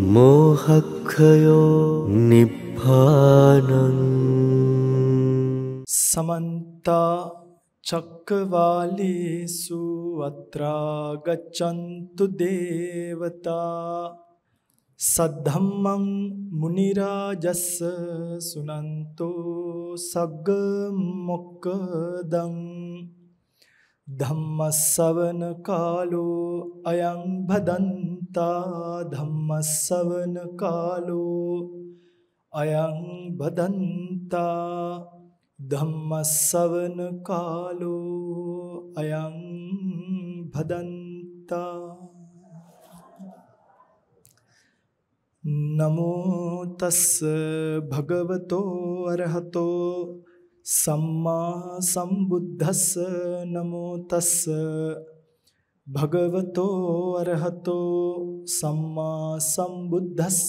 මෝහක්ඛයෝ නිබ්බානං සමන්තා චක්කවාලේසු අත්‍රා ගච්ඡන්තු දේවතා සද්ධම්මං මුනි රාජස්ස සුනන්තෝ සග්ග මොක්කදං ධම්මස්සවන කාලෝ අයං භදන්තා ධම්මස්සවන කාලෝ අයං භදන්තා ධම්මස්සවන කාලෝ අයං භදන්තා නමෝ තස් භගවතෝ අරහතෝ සම්මා සම්බුද්දස්ස නමෝ තස්ස භගවතෝ අරහතෝ සම්මා සම්බුද්දස්ස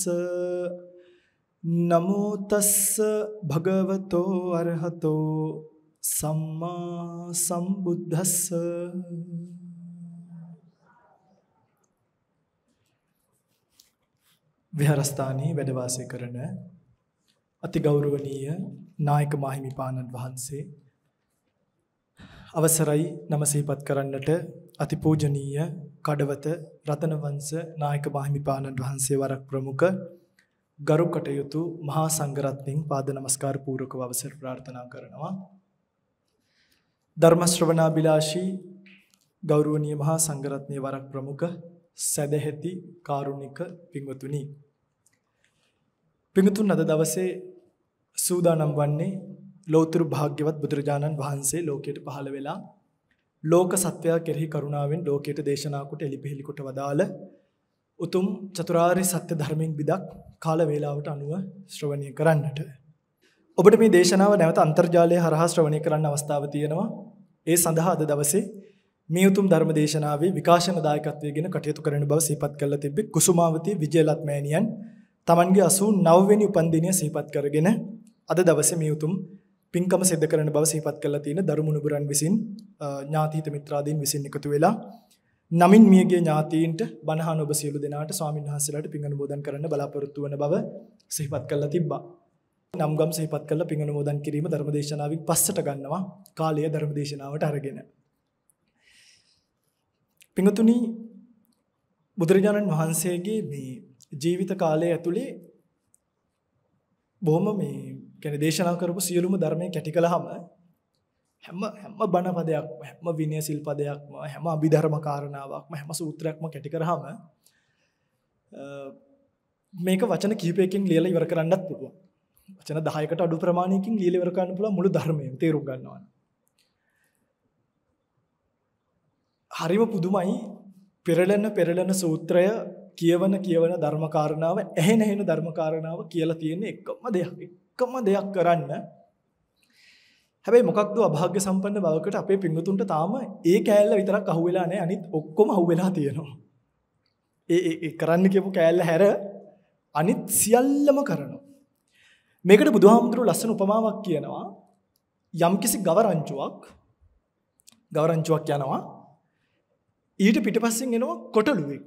නමෝ තස්ස භගවතෝ අරහතෝ සම්මා සම්බුද්දස්ස විහාරස්ථානයේ වැඩ වාසය කරන අතිගෞරවනීය නායක මාහිමිපාණන් වහන්සේ අවසරයි නමසේපත් කරන්නට අතිපූජනීය කඩවත රතනවංශ නායක මාහිමිපාණන් වහන්සේ වරක් ප්‍රමුඛ ගරු කටයුතු මහා සංඝරත්නයන් පාද නමස්කාර පූර්වකව අවසර ප්‍රාර්ථනා කරනවා ධර්ම ශ්‍රවණාබිලාෂී ගෞරවනීය මහා සංඝරත්නයේ වරක් ප්‍රමුඛ සදැහැති කාරුණික පින්වතුනි පිඟුතුන් අද දවසේ සූදානම් වන්නේ ලෞතර භාග්‍යවත් බුදුරජාණන් වහන්සේ ලෝකයට පහළ වෙලා ලෝක සත්වයා කෙරෙහි කරුණාවෙන් ලෝකයට දේශනා කොට එලිපෙහෙලි කොට වදාළ උතුම් චතුරාර්ය සත්‍ය ධර්මයෙන් බිදක් කාල වේලාවට අනුව ශ්‍රවණය කරන්නට. ඔබට මේ දේශනාව නැවත අන්තර්ජාලය හරහා ශ්‍රවණය කරන්න අවස්ථාව තියෙනවා. ඒ සඳහා අද දවසේ මේ උතුම් ධර්ම දේශනාවේ විකාශන දායකත්වයේගෙන කටයුතු කරන බව සිහිපත් කරලා තිබෙන්නේ කුසුමාවති විජයලත් මෑණියන් තමන්ගේ 89 වෙනි උපන්දිනය සිහිපත් කරගෙන අද දවසේ මේ උතුම් පින්කම සිදු කරන බව සිහිපත් කරලා තියෙන දරුමුණුබුරන් විසින් ඥාතිහිත මිත්‍රාදීන් විසින් එකතු වෙලා නමින් මියගේ ඥාතීන්ට බණහන ඔබ සියලු දෙනාට ස්වාමීන් වහන්සේලාට පින් අනුමෝදන් කරන්න බලාපොරොත්තු වන බව සිහිපත් කරලා තිබ්බා. නම්ගම් සිහිපත් කරලා පින් අනුමෝදන් කිරීම ධර්මදේශනාවෙන් පස්සට ගන්නවා කාලය ධර්මදේශනාවට අරගෙන. පින්තුනි බුදුරජාණන් වහන්සේගේ මේ ජීවිත කාලය ඇතුලේ බොහොම මේ කියන්නේ දේශනා කරපු සියලුම ධර්මයේ කැටි කළාම හැම හැම බණ පදයක්ම හැම විනය සිල් පදයක්ම හැම අභිධර්ම කාරණාවක්ම හැම සූත්‍රයක්ම කැටි කරාම මේක වචන කිහිපයකින් ලියලා ඉවර කරන්නත් පුළුවන්. වචන 10කට අඩු ප්‍රමාණයකින් ලියලා ඉවර කරන්න පුළුවන් මුළු ධර්මයම තේරුම් ගන්නවා. හරිම පුදුමයි පෙරලන පෙරලන සූත්‍රය කියවන කියවන ධර්මකාරණාව ඇහෙන ඇහෙන ධර්මකාරණාව කියලා තියෙන එකම දෙයක්. එකම දෙයක් කරන්න. හැබැයි මොකක්ද අභාග්‍ය සම්පන්න බවකට අපේ පිංගුතුන්ට තාම ඒ කෑල්ල විතරක් අහුවෙලා නැහැ. අනිත් ඔක්කොම අහුවෙලා තියෙනවා. ඒ ඒ කරන්න කියපු කෑල්ල හැර අනිත් සියල්ලම කරනවා. මේකට බුදුහාමුදුරුවෝ ලස්සන උපමාවක් කියනවා. යම්කිසි ගවරංචුවක් ගවරංචුවක් යනවා. ඊට පිටිපස්සෙන් එනවා කොටලුවෙක්.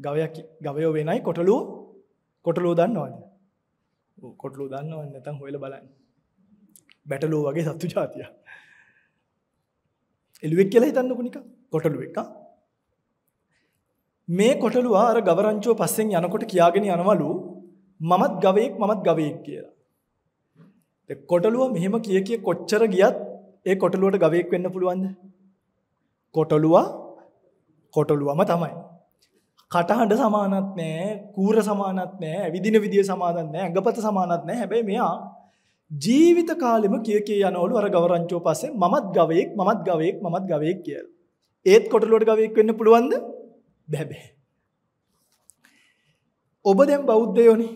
ගවයක් ගවයෝ වෙනයි කොටලුව කොටලුව දන්නවද? කොටලුව දන්නවද නැත්නම් හොයලා බලන්න. බැටලුව වගේ සත්තු జాතියක්. එළුවෙක් කියලා හිතන්නකෝ නිකන්. කොටලුව එක. මේ කොටලුව අර ගවරංචුව පස්සෙන් යනකොට කියාගෙන යනවලු මමත් ගවයෙක් මමත් ගවයෙක් කියලා. ඒ කොටලුව මෙහෙම කිය කිය කොච්චර ගියත් ඒ කොටලුවට ගවයෙක් වෙන්න පුළුවන්ද? කොටලුව කොටලුවම තමයි. කටහඬ සමානත් නෑ කූර සමානත් නෑ ඇවිදින විදිය සමානත් නෑ ඇඟපත සමානත් නෑ හැබැයි මෙයා ජීවිත කාලෙම කිය කිය යනවලු අර ගවරංචෝ පස්සේ මමත් ගවයෙක් මමත් ගවයෙක් මමත් ගවයෙක් කියලා. ඒත් කොටලුවට ගවයෙක් වෙන්න පුළුවන්ද? බෑ බෑ. ඔබ දැන් බෞද්ධයෝනේ.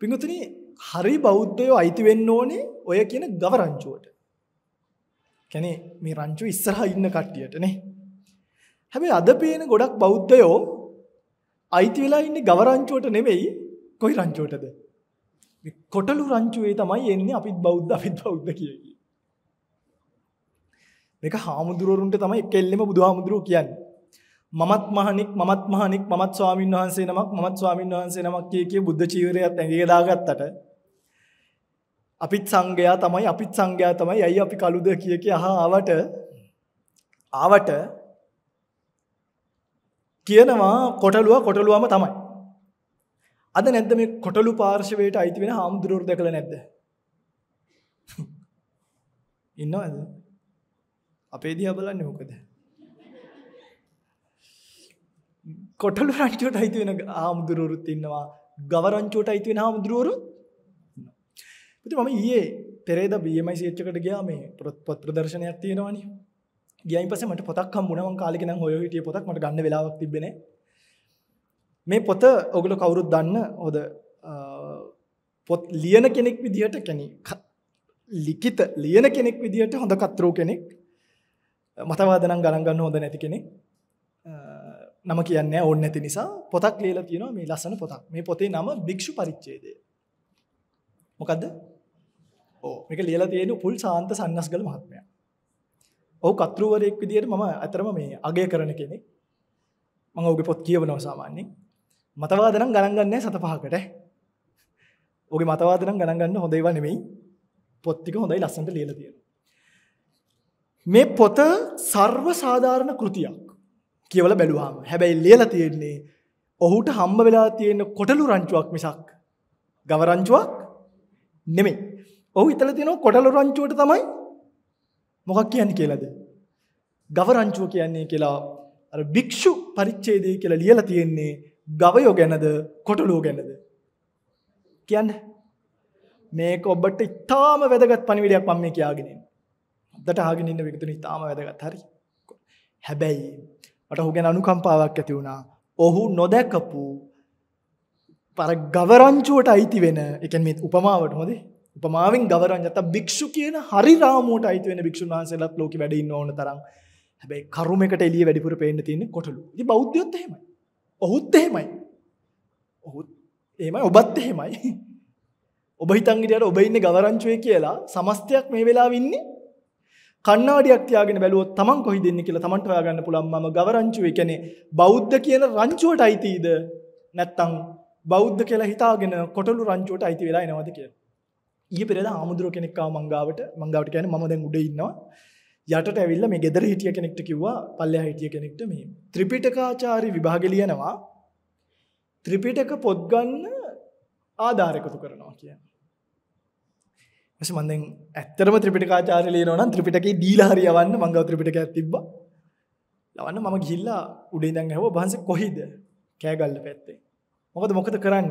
පින්වතුනි හරි බෞද්ධයෝ අයිති වෙන්න ඕනේ ඔය කියන ගවරංචුවට. කියන්නේ මේ රංචු ඉස්සරහා ඉන්න කට්ටියට නේ. හැබැයි අද පේන ගොඩක් බෞද්ධයෝ අයිති වෙලා ඉන්නේ ගව රංචුවට නෙමෙයි කොයි රංචුවටද? මේ කොටලු රංචුවේ තමයි එන්නේ අපිත් බෞද්ධ අපිත් බෞද්ධ කියකි. මේක හාමුදුරුවරුන්ට තමයි කෙල්ලෙම බුදුහාමුදුරුවෝ කියන්නේ. මමත් මහණෙක් මමත් මහණෙක් මමත් ස්වාමීන් වහන්සේ නමක් මමත් ස්වාමීන් වහන්සේ නමක් කිය කිය බුද්ධ චීවරයත් ඇඟේ දාගත්තට අපිත් සංඝයා තමයි අපිත් සංඝයා තමයි අයිය අපි කලුද කිය කිය අහ ආවට ආවට කියනවා කොටලුව කොටලුවම තමයි. අද නැද්ද මේ කොටලු පාර්ශවයට අයිති වෙන හාමුදුරුවරු දැකලා නැද්ද? ඉන්නවද? අපේ දිහා බලන්නේ මොකද? කොටලු රංචුවට අයිති වෙන හාමුදුරුවරුත් ඉන්නවා. ගව රංචුවට අයිති වෙන හාමුදුරුවරුත් ඉන්නවා. මම ඊයේ පෙරේද BMI CH එකට ගියා මේ පොත් ප්‍රදර්ශනයක් තියෙනවනේ. ගියන් පස මට පොතක් හම්බුණම කාලෙකෙන හොය හිටිය පොතක් මට ගන්න වෙලාවක් තිබෙන මේ පොත ඔගුල කවුරුත් දන්න හොද පොත් ලියන කෙනෙක් විදිහට කැන ලිකිත ලියන කෙනෙක් විදිහට හොඳ කත්තරෝ කෙනෙක් මතවාදනම් ගණන්ගන්න හොඳ නැති කෙනෙක් නම කියන්න ඕන්න ඇති නිසා පොතක් ලියලා තියෙනවා මේ ලස්සන පොතක් මේ පොතේ නම භික්ෂු පරිච්චේදය මොකක්ද ඕ මේක ලියලා තියෙන පුල් සාන්ත සන්නස්ගල මහත්මයා ඔහු කතෘවරයෙක් විදිහට මම අතරම මේ අගය කරන කෙනෙක්. මම ඔහුගේ පොත් කියවනවා සාමාන්‍යයෙන්. මතවාද නම් ගණන් ගන්නෑ සත පහකට. ඔහුගේ මතවාද නම් ගණන් ගන්න හොඳ ඒවා නෙමෙයි. පොත් ටික හොඳයි ලස්සනට ලියලා තියෙනවා. මේ පොත ਸਰව සාධාරණ කෘතියක් කියවලා බැලුවාම. හැබැයි ලියලා තියෙන්නේ ඔහුට හම්බ වෙලා තියෙන කොටලු රංචුවක් මිසක් ගව රංචුවක් නෙමෙයි. ඔහු ඉතලා තියෙනවා කොටලු රංචුවට තමයි මොකක් කියන්නේ කියලාද? ගව රංචුව කියන්නේ කියලා අර භික්ෂු පරිච්ඡේදය කියලා ලියලා තියෙන්නේ ගවයෝ ගැනද කොටලුවෝ ගැනද? කියන්න. මේක ඔබට ඉතාම වැදගත් පණිවිඩයක් මම මේ කියාගෙන ඉන්නේ. අදට අහගෙන ඉන්න විගතුනි ඉතාම වැදගත්. හරි. හැබැයි මට ඔහු ගැන අනුකම්පාවක් ඇති වුණා. ඔහු නොදැකපු පර ගවරංචුවට අයිති වෙන, ඒ කියන්නේ මේ උපමාවට හොඳේ. උපමාවෙන් ගවරන් නැත්නම් භික්ෂු කියන හරි රාමුවට අයිති වෙන භික්ෂුන් වහන්සේලාත් ලෝකෙ වැඩ ඉන්න ඕන තරම්. හැබැයි කරුමයකට එළිය වැඩිපුර පේන්න තියෙන්නේ කොටලු. ඉතින් බෞද්ධයොත් එහෙමයි. ඔහුත් එහෙමයි. ඔහුත් එහෙමයි ඔබත් එහෙමයි. ඔබ හිතන් හිටියට ඔබ ඉන්නේ ගවරංචුවේ කියලා සමස්තයක් මේ වෙලාවේ ඉන්නේ කණ්ණාඩියක් තියාගෙන බැලුවොත් Taman කොහෙද ඉන්නේ කියලා Tamanට හොයාගන්න පුළුවන් මම ගවරංචුවේ කියන්නේ බෞද්ධ කියන රංචුවට අයිතිද නැත්නම් බෞද්ධ කියලා හිතාගෙන කොටලු රංචුවට අයිති වෙලා එනවද කියලා ඊ පෙරද ආමුදුර කෙනෙක්කාව මංගාවට මංගාවට කියන ම දැන් උඩ ඉන්නවා යටට ඇවිල්ල මේ ගෙදර හිටිය කෙනෙක්ට කිව්වා පල්ල හිටිය කෙනෙක්ට මේ ත්‍රිපිටකාචාරි විභාග ලියනවා ත්‍රිපිටක පොද්ගන්න ආධාරකතු කරනවා කිය මන්දෙන් ඇත්තරම ත්‍රිපිටකාචාරය ලියනවන ත්‍රිපිටකේ දීලාහරියවන්න මංගව ත්‍රිපිටක ඇතිබ ලවන්න මම ගිල්ලා උඩේ දන් හැව බහන්ස කොහිද කෑගල්ල පැත්තේ මොකද මොකද කරන්න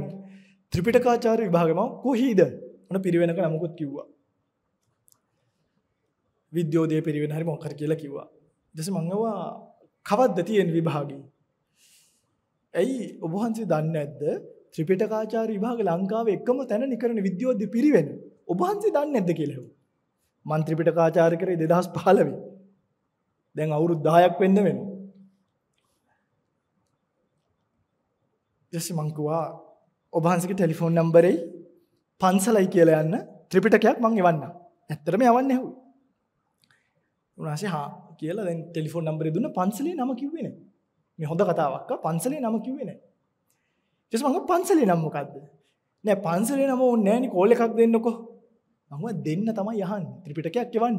ත්‍රිපිටකාචාර විභාගම කොහීද ඔන්න පිරිවෙනක නමකුත් කිව්වා. විද්‍යෝදය පිරිවෙන හරි මොකක් හරි කියලා කිව්වා. ඊට පස්සේ මං අහුවා කවද්ද තියෙන විභාගේ? ඇයි ඔබ වහන්සේ දන්නේ නැද්ද ත්‍රිපිටකාචාර්ය විභාග ලංකාවේ එකම තැන නිකරන විද්‍යෝද්‍ය පිරිවෙන ඔබ වහන්සේ දන්නේ නැද්ද කියලා ඇහුවා මං ත්‍රිපිටකාචාර්ය කරේ 2015 දැන් අවුරුදු 10ක් වෙන්න වෙනවා ඊටසේ මං කිව්වා ඔබ වහන්සේගේ ටෙලිෆෝන් නම්බරේ පන්සලයි කියලා යන්න ත්‍රිපිටකයක් මං එවන්නම්. ඇත්තටම යවන්නේ ඇහුවේ. උනාසේ හා කියලා දැන් ටෙලිෆෝන් නම්බරේ දුන්න පන්සලේ නම කිව්වේ නෑ. මේ හොඳ කතාවක්. පන්සලේ නම කිව්වේ නෑ. ඊට පස්සේ මම පන්සලේ නම මොකද්ද? නෑ පන්සලේ නම ඕනේ නෑනේ කෝල් එකක් දෙන්නකෝ. මම දෙන්න තමයි යහන්නේ. ත්‍රිපිටකයක් එවන්න.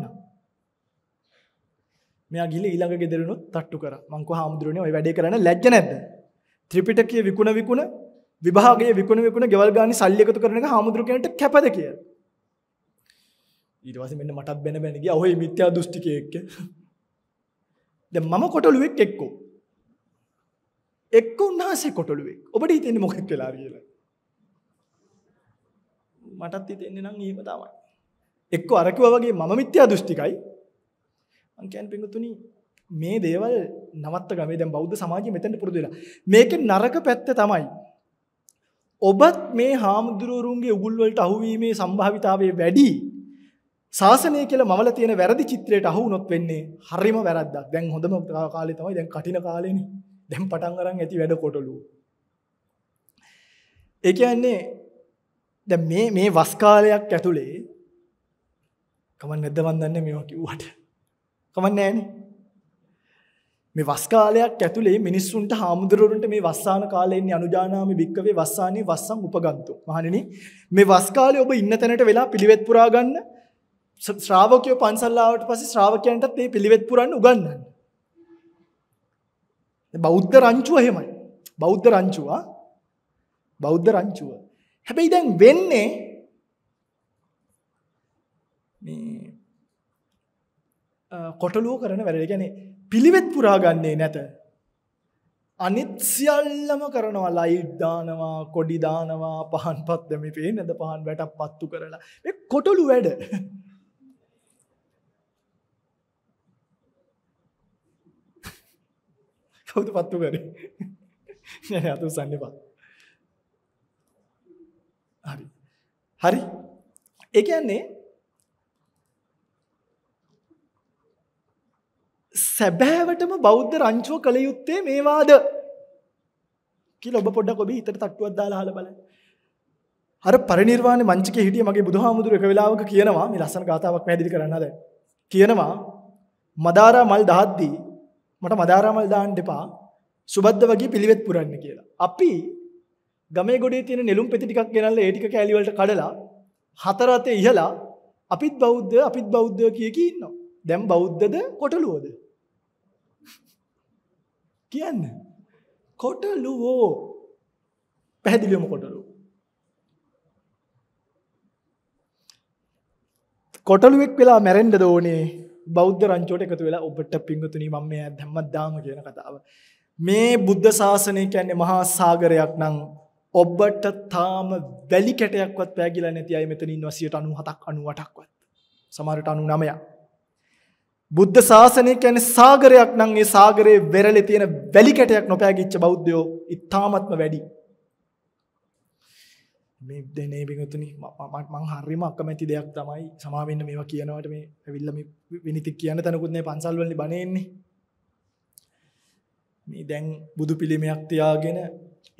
මෙයා ගිහලා ඊළඟ ගෙදරිනුත් තට්ටු කරා. මං කොහොම හාමුදුරනේ ඔය වැඩේ කරන්න ලැජ්ජ නැද්ද? ත්‍රිපිටකය විකුණ විකුණ විභාගේ විකුණ විකුණ ගෙවල් ගාන සල්ලි එකතු කරන එක හාමුදුරු කෙනට කැපද කියලා. ඊට පස්සේ මෙන්න මටත් බැන බැන ගියා ඔහේ මිත්‍යා දෘෂ්ටිකයෙක්. දැන් මම කොටලුවෙක් එක්කෝ. එක්ක උන්වහන්සේ කොටලුවෙක්. ඔබට හිතෙන්නේ මොකක් වෙලා කියලා? මටත් හිතෙන්නේ නම් එහෙම තමයි. එක්ක අර කිව්වා වගේ මම මිත්‍යා දෘෂ්ටිකයි. මං කියන්නේ පිටුතුනි මේ දේවල් නවත්ත ගමේ දැන් බෞද්ධ සමාජයේ මෙතෙන්ට පුරුදු වෙලා. මේකේ නරක පැත්ත තමයි ඔබත් මේ හාමුදුරුවරුන්ගේ උගුල්වලට අහුවීමේ සම්භාවිතාවේ වැඩි ශාසනය කියලා මවල තියෙන වැරදි චිත්‍රයට අහු වුණොත් වෙන්නේ හරිම වැරද්දක්. දැන් හොඳම කාලේ තමයි දැන් කටින කාලේනේ. දැන් පටන් අරන් ඇති වැඩ කොටලු. ඒ කියන්නේ දැන් මේ මේ වස් කාලයක් ඇතුලේ කමක් නැද්ද මන් දන්නේ මේවා කිව්වට. කමක් නැහැ නේ. මේ වස් කාලයක් ඇතුලේ මිනිස්සුන්ට හාමුදුරුවන්ට මේ වස්සාන කාලේ ඉන්නේ අනුජානාමි භික්කවේ වස්සානි වස්සම් උපගන්තු. මහණෙනි මේ වස් කාලේ ඔබ ඉන්න තැනට වෙලා පිළිවෙත් පුරා ගන්න ශ්‍රාවකයෝ පන්සල් ආවට පස්සේ ශ්‍රාවකයන්ටත් මේ පිළිවෙත් පුරන්න උගන්වන්න. බෞද්ධ රංචුව එහෙමයි. බෞද්ධ රංචුව බෞද්ධ රංචුව. හැබැයි දැන් වෙන්නේ මේ කොටලුව කරන වැඩ. ඒ කියන්නේ පිළිවෙත් පුරා ගන්නේ නැත. අනිත් සියල්ලම කරනවා ලයිට් දානවා, කොඩි දානවා, පහන්පත් දෙමි පේනද පහන් වැටක් පත්තු කරලා. මේ කොටලු වැඩ. කවුද පත්තු කරේ? නෑ අතුසන්න එපා. හරි. හරි. ඒ කියන්නේ සැබෑවටම බෞද්ධ රංචුව කළ යුත්තේ මේවාද කියලා ඔබ පොඩ්ඩක් ඔබේ හිතට තට්ටුවක් දාලා අහලා බලන්න. අර පරිණිර්වාණ මංචකයේ හිටිය මගේ බුදුහාමුදුර එක වෙලාවක කියනවා මේ ලස්සන ගාතාවක් පැහැදිලි කරන්න හදයි. කියනවා මදාරා මල් දාද්දී මට මදාරා මල් දාන්න එපා සුබද්ද වගේ පිළිවෙත් පුරන්න කියලා. අපි ගමේ ගොඩේ තියෙන නෙළුම් පෙති ටිකක් ගෙනල්ලා ඒ ටික කෑලි වලට කඩලා හතර අතේ ඉහලා අපිත් බෞද්ධ අපිත් බෞද්ධ කිය කී ඉන්නවා. දැන් බෞද්ධද කොටලුවද? කියන්න. කොටලුවෝ. පැහැදිලිවම කොටලුවෝ. කොටලුවෙක් වෙලා මැරෙන්න ඕනේ බෞද්ධ රංචුවට එකතු වෙලා ඔබට පිංගුතුනි මම මේ ධම්මදාම කියන කතාව. මේ බුද්ධ ශාසනය කියන්නේ මහා සාගරයක් නම් ඔබට තාම වැලි කැටයක්වත් පෑගිලා නැති අය මෙතන ඉන්නවා 97ක් 98ක්වත්. සමහරට 99ක්. බුද්ධ ශාසනය කියන්නේ සාගරයක් නම් ඒ සාගරයේ වෙරළේ තියෙන වැලි කැටයක් නොපෑගිච්ච බෞද්ධයෝ ඉතාමත්ම වැඩි. මේ දෙනේ බිගතුනි මම හරිම අකමැති දෙයක් තමයි සමා වෙන්න මේවා කියනවට මේ ඇවිල්ලා මේ විනිති කියන තැනකුත් නේ පන්සල් වලින් බණේ ඉන්නේ. මේ දැන් බුදු පිළිමයක් තියාගෙන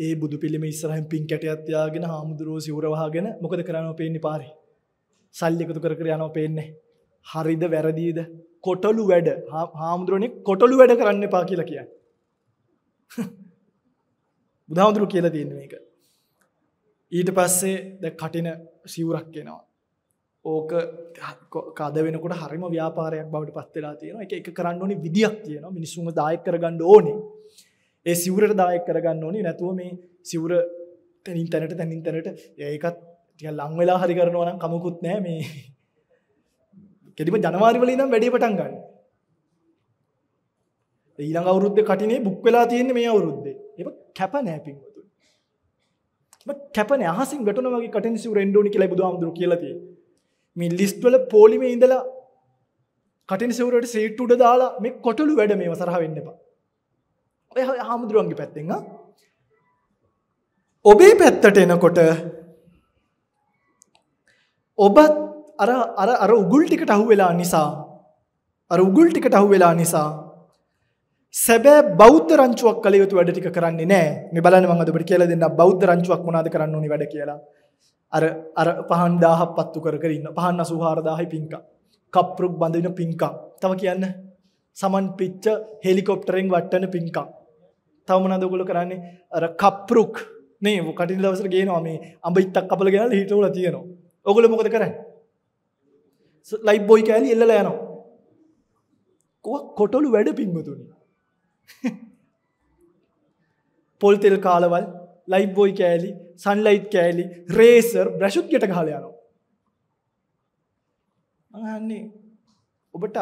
ඒ බුදු පිළිම ඉස්සරහින් පින් කැටයක් තියාගෙන හාමුදුරුවෝ සිවුර වහගෙන මොකද කරන්නේ පේන්නේ පාරේ. සල්ලි එකතු කර කර යනවා පේන්නේ. හරිද වැරදීද කොටලු වැඩ හාමුදුරුවනෙක් කොටලු වැඩ කරන්න එපා කියලා කිය බුදුහාමුදුරු කියලා තියන්න එක ඊට පස්සේ ද කටින සිවුරක් එනවා ඕක කද වෙනකොට හරිම ව්‍යාපාරයක් බවට පත්වෙලා තියෙන එක එක කරන්න ඕනි විදිියක් තියෙන මිනිසුන් දායක් කරගන්න ඕනේ ඒ සිවරට දායක් කරගන්න ඕනි නැතුව මේ සිවර තැනින් තැනට තැනින් තැනට ඒකත් ටිය ලංවෙලා හරි කරනවනම් කමකුත් නෑ මේ කෙලිම ජනවාරි වල ඉඳන් වැඩේ පටන් ගන්න. ඊළඟ අවුරුද්දේ කටිනේ බුක් වෙලා තියෙන්නේ මේ අවුරුද්දේ. ඒක කැප නෑ පින්වතුනි. ඒක කැප නෑ අහසින් වැටුණා වගේ කටින් සිවුරෙන්න ඕනි කියලා බුදුහාමුදුරු කියලා තියෙන්නේ. මේ ලිස්ට් වල පොලිමේ ඉඳලා කටින් සිවුරට සීට් උඩ දාලා මේ කොටළු වැඩ මේව සරහ වෙන්න එපා. ඔය හාමුදුරුවන්ගේ පැත්තෙන් ආ ඔබේ පැත්තට එනකොට ඔබත් අර අර අර උගුල් ටිකට අහු වෙලා නිසා අර උගුල් ටිකට අහු වෙලා නිසා සැබෑ බෞද්ධ රංචුවක් කළ යුතු වැඩ ටික කරන්නේ නැහැ. මේ බලන්න මම අද ඔබට කියලා දෙන්න බෞද්ධ රංචුවක් මොනවද කරන්න ඕනි වැඩ කියලා. අර අර පහන් 1000ක් පත්තු කර කර ඉන්න. පහන් 84000යි පින්කම්. කප්රුක් බඳින පින්කම්. තව කියන්න. සමන් පිච්ච හෙලිකොප්ටරෙන් වට්ටන පින්කම්. තව මොනවද ඔයගොල්ලෝ කරන්නේ? අර කප්රුක් නේ කටින් දවසට ගේනවා මේ අඹ ඉත්තක් කපලා ගෙනල්ලා හිටවල තියෙනවා. ඔයගොල්ලෝ මොකද කරන්නේ? ලයිබ් බොයි කෑලි එල්ලලා යනවා. කොහොම කොටලු වැඩ පිංගුතුනි. පොල් තෙල් කාලවල් ලයිබ් බොයි කෑලි, සන්ලයිට් කෑලි, රේසර් බ්‍රෂුත් ගෙට ගහලා යනවා. මම අහන්නේ ඔබට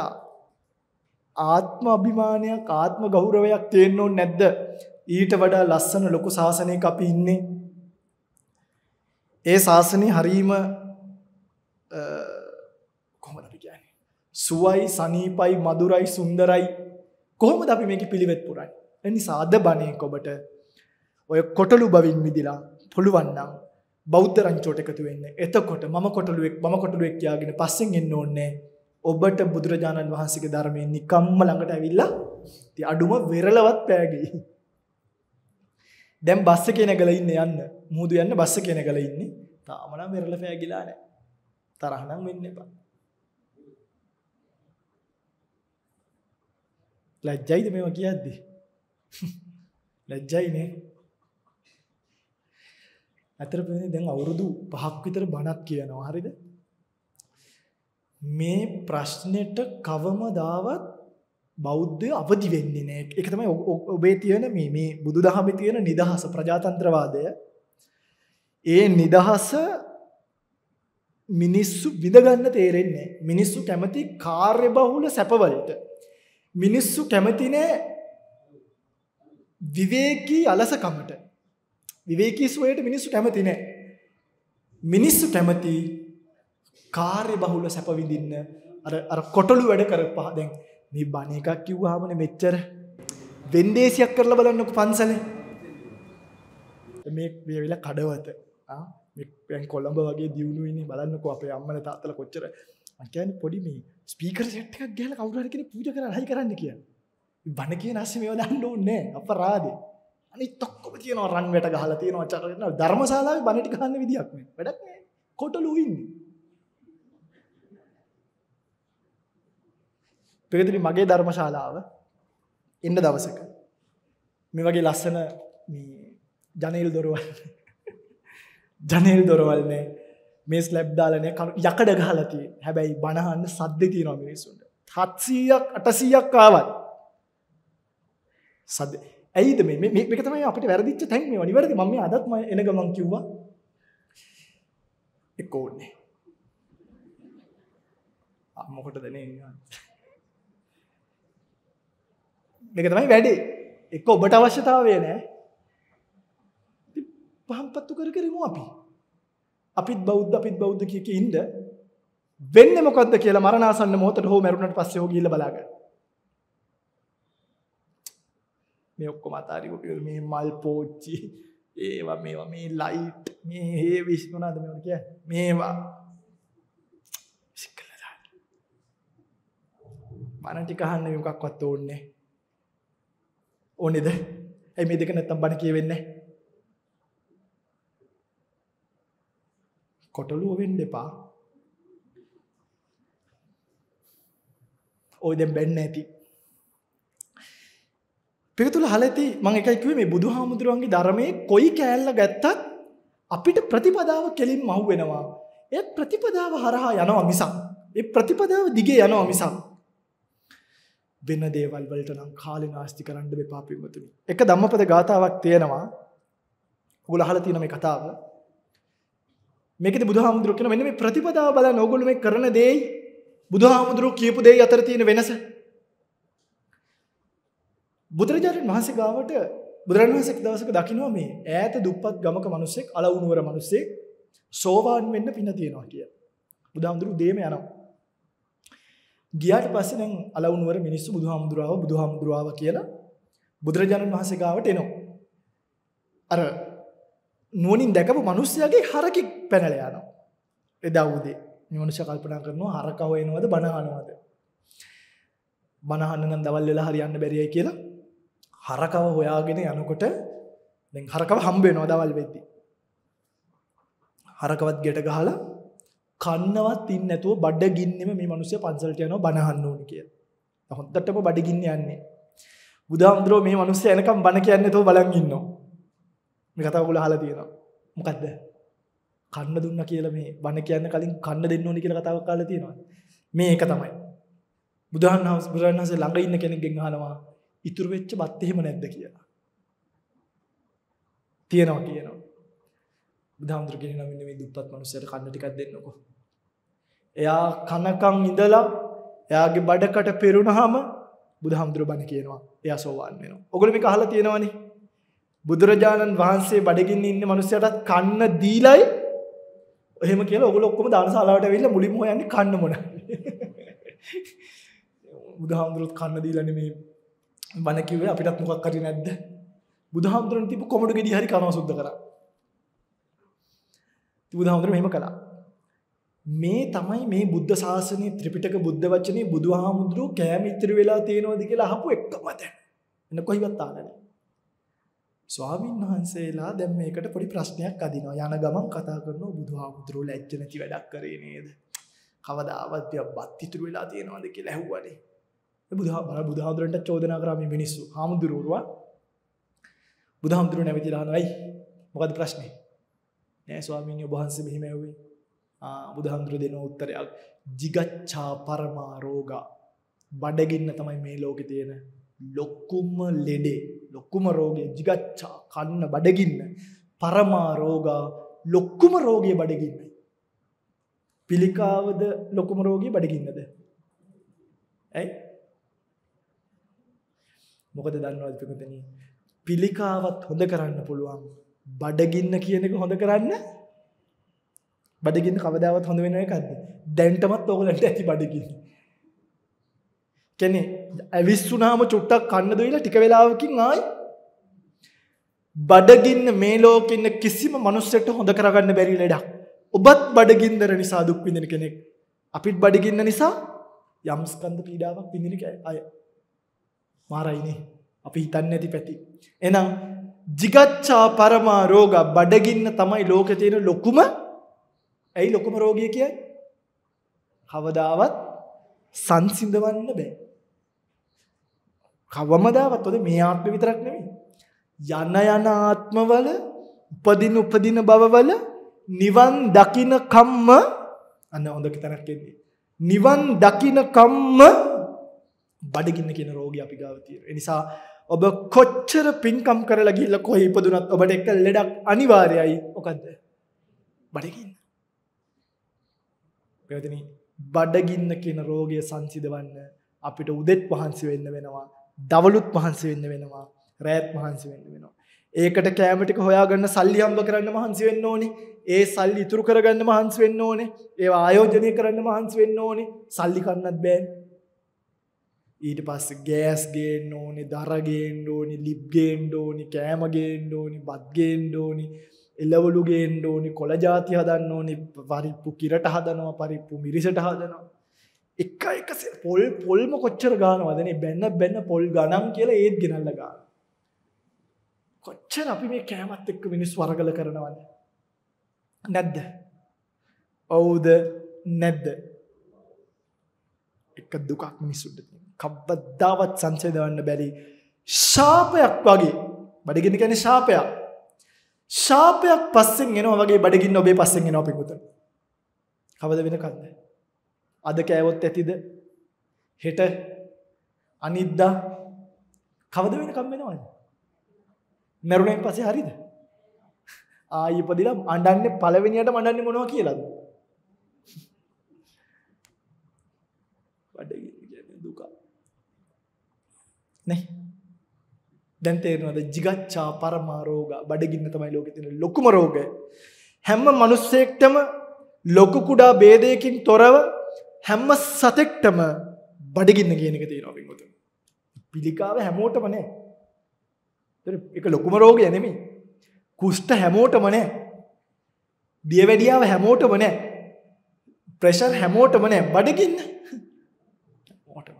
ආත්ම අභිමානයක් ආත්ම ගෞරවයක් තියෙන්න ඕනේ නැද්ද? ඊට වඩා ලස්සන ලොකු සාසනයක අපි ඉන්නේ. ඒ සාසනේ හරීම අ සුවයි සනීපයි මధుරයි සුන්දරයි කොහොමද අපි මේක පිළිවෙත් පුරන්නේ? ඒ නිසා අද බණේක ඔබට ඔය කොටලු බවින් මිදිලා පුළුවන් නම් බෞද්ධ රංචුවට එකතු වෙන්න. එතකොට මම කොටලුවෙක් මම කොටලුවෙක් කියාගෙන පස්සෙන් එන්න ඕනේ. ඔබට බුදුරජාණන් වහන්සේගේ ධර්මයේ නිකම්ම ළඟට ඇවිල්ලා ඉතින් අඩුම වෙරළවත් පෑගී. දැන් බස් එකේ නැගලා ඉන්නේ යන්න. මුහුදු යන්න බස් එකේ නැගලා ඉන්නේ. තාම නම් වෙරළ පෑගිලා නැහැ. තරහ නම් වෙන්න එපා. ලැජ්ජයිද මේවා කියද්දි? ලැජ්ජයිනේ. අතර පුනේ දැන් අවුරුදු 5ක් විතර බණක් කියනවා හරිද? මේ ප්‍රශ්නෙට කවමදාවත් බෞද්ධය අවදි වෙන්නේ නැහැ. ඒක තමයි ඔබේ තියෙන මේ මේ බුදුදහමේ තියෙන නිදහස ප්‍රජාතන්ත්‍රවාදය. ඒ නිදහස මිනිස්සු විඳ ගන්න තේරෙන්නේ මිනිස්සු කැමති කාර්යබහුල සැපවලට. මිනිස්සු කැමති නෑ විවේකී අලසකමට. විවේකී සුවයට මිනිස්සු කැමති නෑ. මිනිස්සු කැමති කාර්ය බහුල සැප විඳින්න අර අර කොටළු වැඩ කරපහ දැන් මේ බණ එකක් කිව්වහමනේ මෙච්චර වෙන්දේසියක් කරලා බලන්නකො පන්සලේ. මේ මේ වෙලා කඩවත. ආ මේ කොළඹ වගේ දියුණු වෙන්නේ බලන්නකො අපේ අම්මලා තාත්තලා කොච්චර මංකෑන පොඩි මේ ස්පීකර සට් එකක් ගැල කවුරහර කෙන පූජ කර හයි කරන්න කිය බණ කිය නස්ස මේ දන්න ඕන්නෑ අප රාදේ අනි තොක්කොම තියන රන් වැට ගහල තියෙන චරන ධර්මශලාව බණටි කහන්න විදික්ම වැඩක් කොටලුයින් පෙරදිරි මගේ ධර්මශාලාව එන්න දවසක මේ වගේ ලස්සන ජනල් දොරවල් ජනල් දොරවල්නේ මේ ස්ලැබ් දාලනය යකඩ ගහලතිය හැබැයි බණහන්න සද්ධ තියනවා මිනිසුන්ට හත්සීයක් අටසීයක් කාවත් සද ඇයිද මේක තමයි අපට වැරදිච්ච තැන් මේ නිවැරදි මම අදත්ම එන ගමන් කිව්වා එක්ක ඕන්නේ මොකට දන මේක තමයි වැඩි එක්ක ඔබට අවශ්‍යතාවය නෑ පහම්පත්තු කර කරමු අපි අපිත් බෞද්ධ අපිත් බෞද්ධ කිය කිය ඉන්න වෙන්නේ මොකද්ද කියලා මරණාසන්න මොහොතට හෝ මැරුණට පස්සේ හෝ ගිහිල්ලා බලාගන්න. මේ ඔක්කොම අතාරිපු මේ මල් පෝච්චි ඒවා මේවා මේ ලයිට් මේ හේවිස් මොනවාද මේවට කියන්නේ? මේවා සිකල දාන්න. බණ ටික අහන්න මොකක්වත් ඕනේ. ඕනේද? ඇයි මේ දෙක නැත්තම් බණ කියවෙන්නේ නැහැ? කොටලුව වෙන්න එපා. ඔය දැන් බැන්න ඇති. පිටුල හලති මම එකයි කිව්වේ මේ බුදුහාමුදුරුවන්ගේ ධර්මයේ කොයි කෑල්ල ගත්තත් අපිට ප්‍රතිපදාව කෙලින්ම අහු වෙනවා. ඒ ප්‍රතිපදාව හරහා යනවා මිසක් ඒ ප්‍රතිපදාව දිගේ යනවා මිසක් වෙන දේවල් වලට නම් කාලේ නාස්ති කරන්න දෙපා පින්වතුනි. එක ධම්මපද ගාතාවක් තියෙනවා. ඔගොල්ලෝ අහලා තියෙන මේ කතාව. මේකද බුදුහාමුදුරුවෝ කියන මෙන්න මේ ප්‍රතිපදාව බලන්න ඕගොල්ලෝ මේ කරන දෙයි බුදුහාමුදුරුවෝ කියපු දෙයි අතර තියෙන වෙනස. බුදුරජාණන් වහන්සේ ගාවට බුදුරජාණන් වහන්සේ දවසක දකිනවා මේ ඈත දුප්පත් ගමක මිනිස්සෙක් අලවුණුවර මිනිස්සෙක් සෝවාන් වෙන්න පින තියනවා කියලා. බුදුහාමුදුරුවෝ දෙයම යනවා. ගියාට පස්සේ දැන් අලවුණුවර මිනිස්සු බුදුහාමුදුරුවෝ බුදුහාමුදුරුවෝ කියලා බුදුරජාණන් වහන්සේ ගාවට එනවා. අර නුවණින් දැකපු මිනිස්සයාගේ හරකෙක් පැනලා යනවා. එදා උදේ. මේ මිනිස්සු කල්පනා කරනවා හරක හොයනවද බණ අහනවද? බණ අහන්න නම් දවල් වෙලා හරියන්න බැරියයි කියලා හරකව හොයාගෙන යනකොට දැන් හරකව හම්බ වෙනවා දවල් වෙද්දී. හරකවත් ගෙට ගහලා කන්නවත් ඉන්නේ නැතුව බඩගින්නෙම මේ මිනිස්සු පන්සලට යනවා බණ අහන්න ඕනේ කියලා. හොද්දටම බඩගින්න යන්නේ. බුදුහාමුදුරුවෝ මේ මිනිස්සු එනකම් බණ කියන්නේ තෝ බලන් ඉන්නවා. මේ කතාව ඔයගොල්ලෝ අහලා තියෙනවා. මොකද්ද? කන්න දුන්න කියලා මේ බණ කියන්න කලින් කන්න දෙන්න ඕනේ කියලා කතාවක් අහලා තියෙනවා. මේ ඒක තමයි. බුදුහන් වහන්සේ බුදුරන් වහන්සේ ළඟ ඉන්න කෙනෙක්ගෙන් අහනවා ඉතුරු වෙච්ච බත් එහෙම නැද්ද කියලා. තියෙනවා කියනවා. බුදුහාමුදුරු කියනවා මෙන්න මේ දුප්පත් මිනිස්සුන්ට කන්න ටිකක් දෙන්නකෝ. එයා කනකම් ඉඳලා එයාගේ බඩකට පෙරුණාම බුදුහාමුදුරු බණ කියනවා. එයා සෝවාන් වෙනවා. ඔගොල්ලෝ මේක අහලා තියෙනවනේ. බුදුරජාණන් වහන්සේ බඩගින්න ඉන්න මිනිස්සයාට කන්න දීලයි එහෙම කියලා ඔගොල්ලෝ ඔක්කොම දානශාලාවට ඇවිල්ලා මුලින්ම හොයන්නේ කන්න මොන. බුදුහාමුදුරුවෝ කන්න දීලා නෙමේ බණ කිව්වේ අපිටත් මොකක් හරි නැද්ද? බුදුහාමුදුරන් තිබ්බ කොමඩු ගෙඩි හරි කනවා සුද්ධ කරා. බුදුහාමුදුරුවෝ මෙහෙම කළා. මේ තමයි මේ බුද්ධ ශාසනයේ ත්‍රිපිටක බුද්ධ වචනේ බුදුහාමුදුරුවෝ කෑම ඉතිරි වෙලා තියෙනවද කියලා අහපු එකම තැන. එන්න කොහිවත් ආන්නේ ස්වාමින් වහන්සේලා දැන් මේකට පොඩි ප්‍රශ්නයක් අදිනවා. යන ගමන් කතා කරනවා බුදුහාමුදුරුවෝ ලැජ්ජ නැති වැඩක් කරේ නේද? කවදාවත් බත් ඉතුරු වෙලා තියෙනවද කියලා ඇහුවනේ. බුදුහා බල බුදුහාමුදුරන්ට චෝදනා කරා මේ මිනිස්සු. හාමුදුරුවෝ බුදුහාමුදුරුවෝ නැවතිලා අහනවා "අයි මොකද ප්‍රශ්නේ?" "නෑ ස්වාමීන් වහන්සේ මෙහිම ඇහුවේ." ආ බුදුහාමුදුරුවෝ දෙන උත්තරයක් "jigaccha parama roga" බඩගින්න තමයි මේ ලෝකේ තියෙන ලොකුම ලෙඩේ ලොක්කුම රෝගය ජිගච්ඡා කන්න බඩගින්න පරමා රෝගා ලොක්කුම රෝගය බඩගින්නයි. පිළිකාවද ලොකුම රෝගී බඩගින්නද? ඇයි? මොකද දන්නවද පිටුතනි? පිළිකාවත් හොඳ කරන්න පුළුවන්. බඩගින්න කියන එක හොඳ කරන්න බඩගින්න කවදාවත් හොඳ වෙන එකක්ද? දැන්ටමත් ඕගලන්ට ඇති බඩගින්න. කෙනෙ ඇවිස්සුනාම චුට්ටක් කන්න දොයිලා ටික වෙලාවකින් ආයි බඩගින්න මේ ලෝකෙන්න කිසිම මනුස්සෙට හොඳ කරගන්න බැරි ලෙඩක්. ඔබත් බඩගින්දර නිසා දුක් විඳින කෙනෙක්. අපිත් බඩගින්න නිසා යම් ස්කන්ධ පීඩාවක් විඳින අය. මාරයිනේ. අපි හිතන්නේ නැති පැති. එහෙනම් jigaccha parama roga බඩගින්න තමයි ලෝකේ තියෙන ලොකුම ඇයි ලොකුම රෝගිය කියන්නේ? කවදාවත් සංසිඳවන්න බෑ. කවමදාවත් ඔද මේ ආත්ම විතරක් නෙමෙයි යන යන ආත්මවල උපදින උපදින භවවල නිවන් දකින කම්ම අන්න හොඳ කිතනක් කියන්නේ නිවන් දකින කම්ම බඩගින්න කියන රෝගී අපි ගාව තියෙන. ඒ නිසා ඔබ කොච්චර පින්කම් කරලා ගිහිල්ලා කොහේ ඉපදුනත් ඔබට එක ලෙඩක් අනිවාර්යයි. මොකද්ද? බඩගින්න. මෙවදිනී බඩගින්න කියන රෝගය සංසිඳවන්න අපිට උදෙත් වහන්සි වෙන්න වෙනවා. දවලුත් මහන්සි වෙන්න වෙනවා රෑත් මහන්සි වෙන්න වෙනවා. ඒකට කෑමටික හොයාගන්න සල්ලි හම්බ කරන්න මහන්සි වෙන්න ඕනේ. ඒ සල්ලි ඉතුරු කරගන්න මහන්සි වෙන්න ඕනේ. ඒවා ආයෝජනය කරන්න මහන්සි වෙන්න ඕනේ. සල්ලි කන්නත් බෑනේ. ඊට පස්ස ගෑස් ගේන්න ඕනි දරගේන්න ඕනි ලිබ්ගේන්ඩ ඕනි කෑමගේන්න ඕනි බත්ගේන්ඩ ඕනි එල්ලවලුගේන්න ඕනි කොළ ජාති හදන්න ඕනි පරිප්පු කිරට හදනවා පරිප්පු මිරිසට හදනවා එක එක පොල් පොල්ම කොච්චර ගානවදනේ බැන්න බැන්න පොල් ගණන් කියලා ඒත් ගෙනල්ල ගන්න. කොච්චර අපි මේ කෑමත් එක්ක මිනිස් වරගල කරනවද? නැද්ද? ඔව්ද නැද්ද? එක දුකක් මිනිසුන්ට කවදාවත් සංසේදවන්න බැරි ශාපයක් වගේ. බඩගින්න කියන්නේ ශාපයක්. ශාපයක් පස්සෙන් එනවා වගේ බඩගින්න ඔබේ පස්සෙන් එනවා පිටුතට. කවද වෙනකන්ද? අද කෑවොත් ඇතිද? හෙට අනිද්දා කවද වෙනකම් වෙනවද? මරුණෙන් පස්සේ හරිද? ආයි ඉපදිලා අඬන්නේ පළවෙනියට මඬන්නේ මොනවා කියලාද? බඩගිනි කියන්නේ දුක. නේ? දැන් තේරෙනවද? jigaccha parama roga බඩගින්න තමයි ලෝකේ තියෙන ලොකුම රෝගය. හැම මිනිස්සෙක්ටම ලොකු කුඩා ભેදයකින් තොරව හැම සතෙක්ටම බඩගින්න කියන එක තියෙනවා වින්දුතුනි. පිළිකාව හැමෝටම නෑ. ඒක ලොකුම රෝගය නෙමෙයි. කුෂ්ඨ හැමෝටම නෑ. දියවැඩියාව හැමෝටම නෑ. ප්‍රෙෂර් හැමෝටම නෑ. බඩගින්න ඕටම.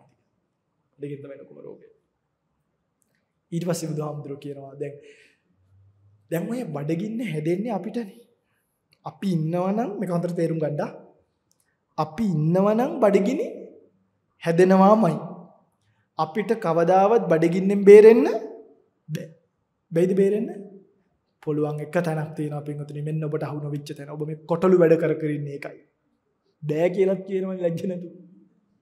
බඩගින්න තමයි ලොකුම රෝගය. ඊට පස්සේ බුදුහාමුදුරුවෝ කියනවා දැන් දැන් ඔය බඩගින්න හැදෙන්නේ අපිටනේ. අපි ඉන්නවනම් මේක හොඳට තේරුම් ගන්න. අපි ඉන්නවනම් බඩගිනි හැදෙනවාමයි. අපිට කවදාවත් බඩගින්නෙන් බේරෙන්න බෑ. බැයිද බේරෙන්න? පුළුවන් එක තැනක් තියෙනවා පින්වතුනි මෙන්න ඔබට අහු නොවිච්ච තැන. ඔබ මේ කොටලු වැඩ කර කර ඉන්නේ ඒකයි. බෑ කියලා කියනවා ලැජ්ජ නැතු.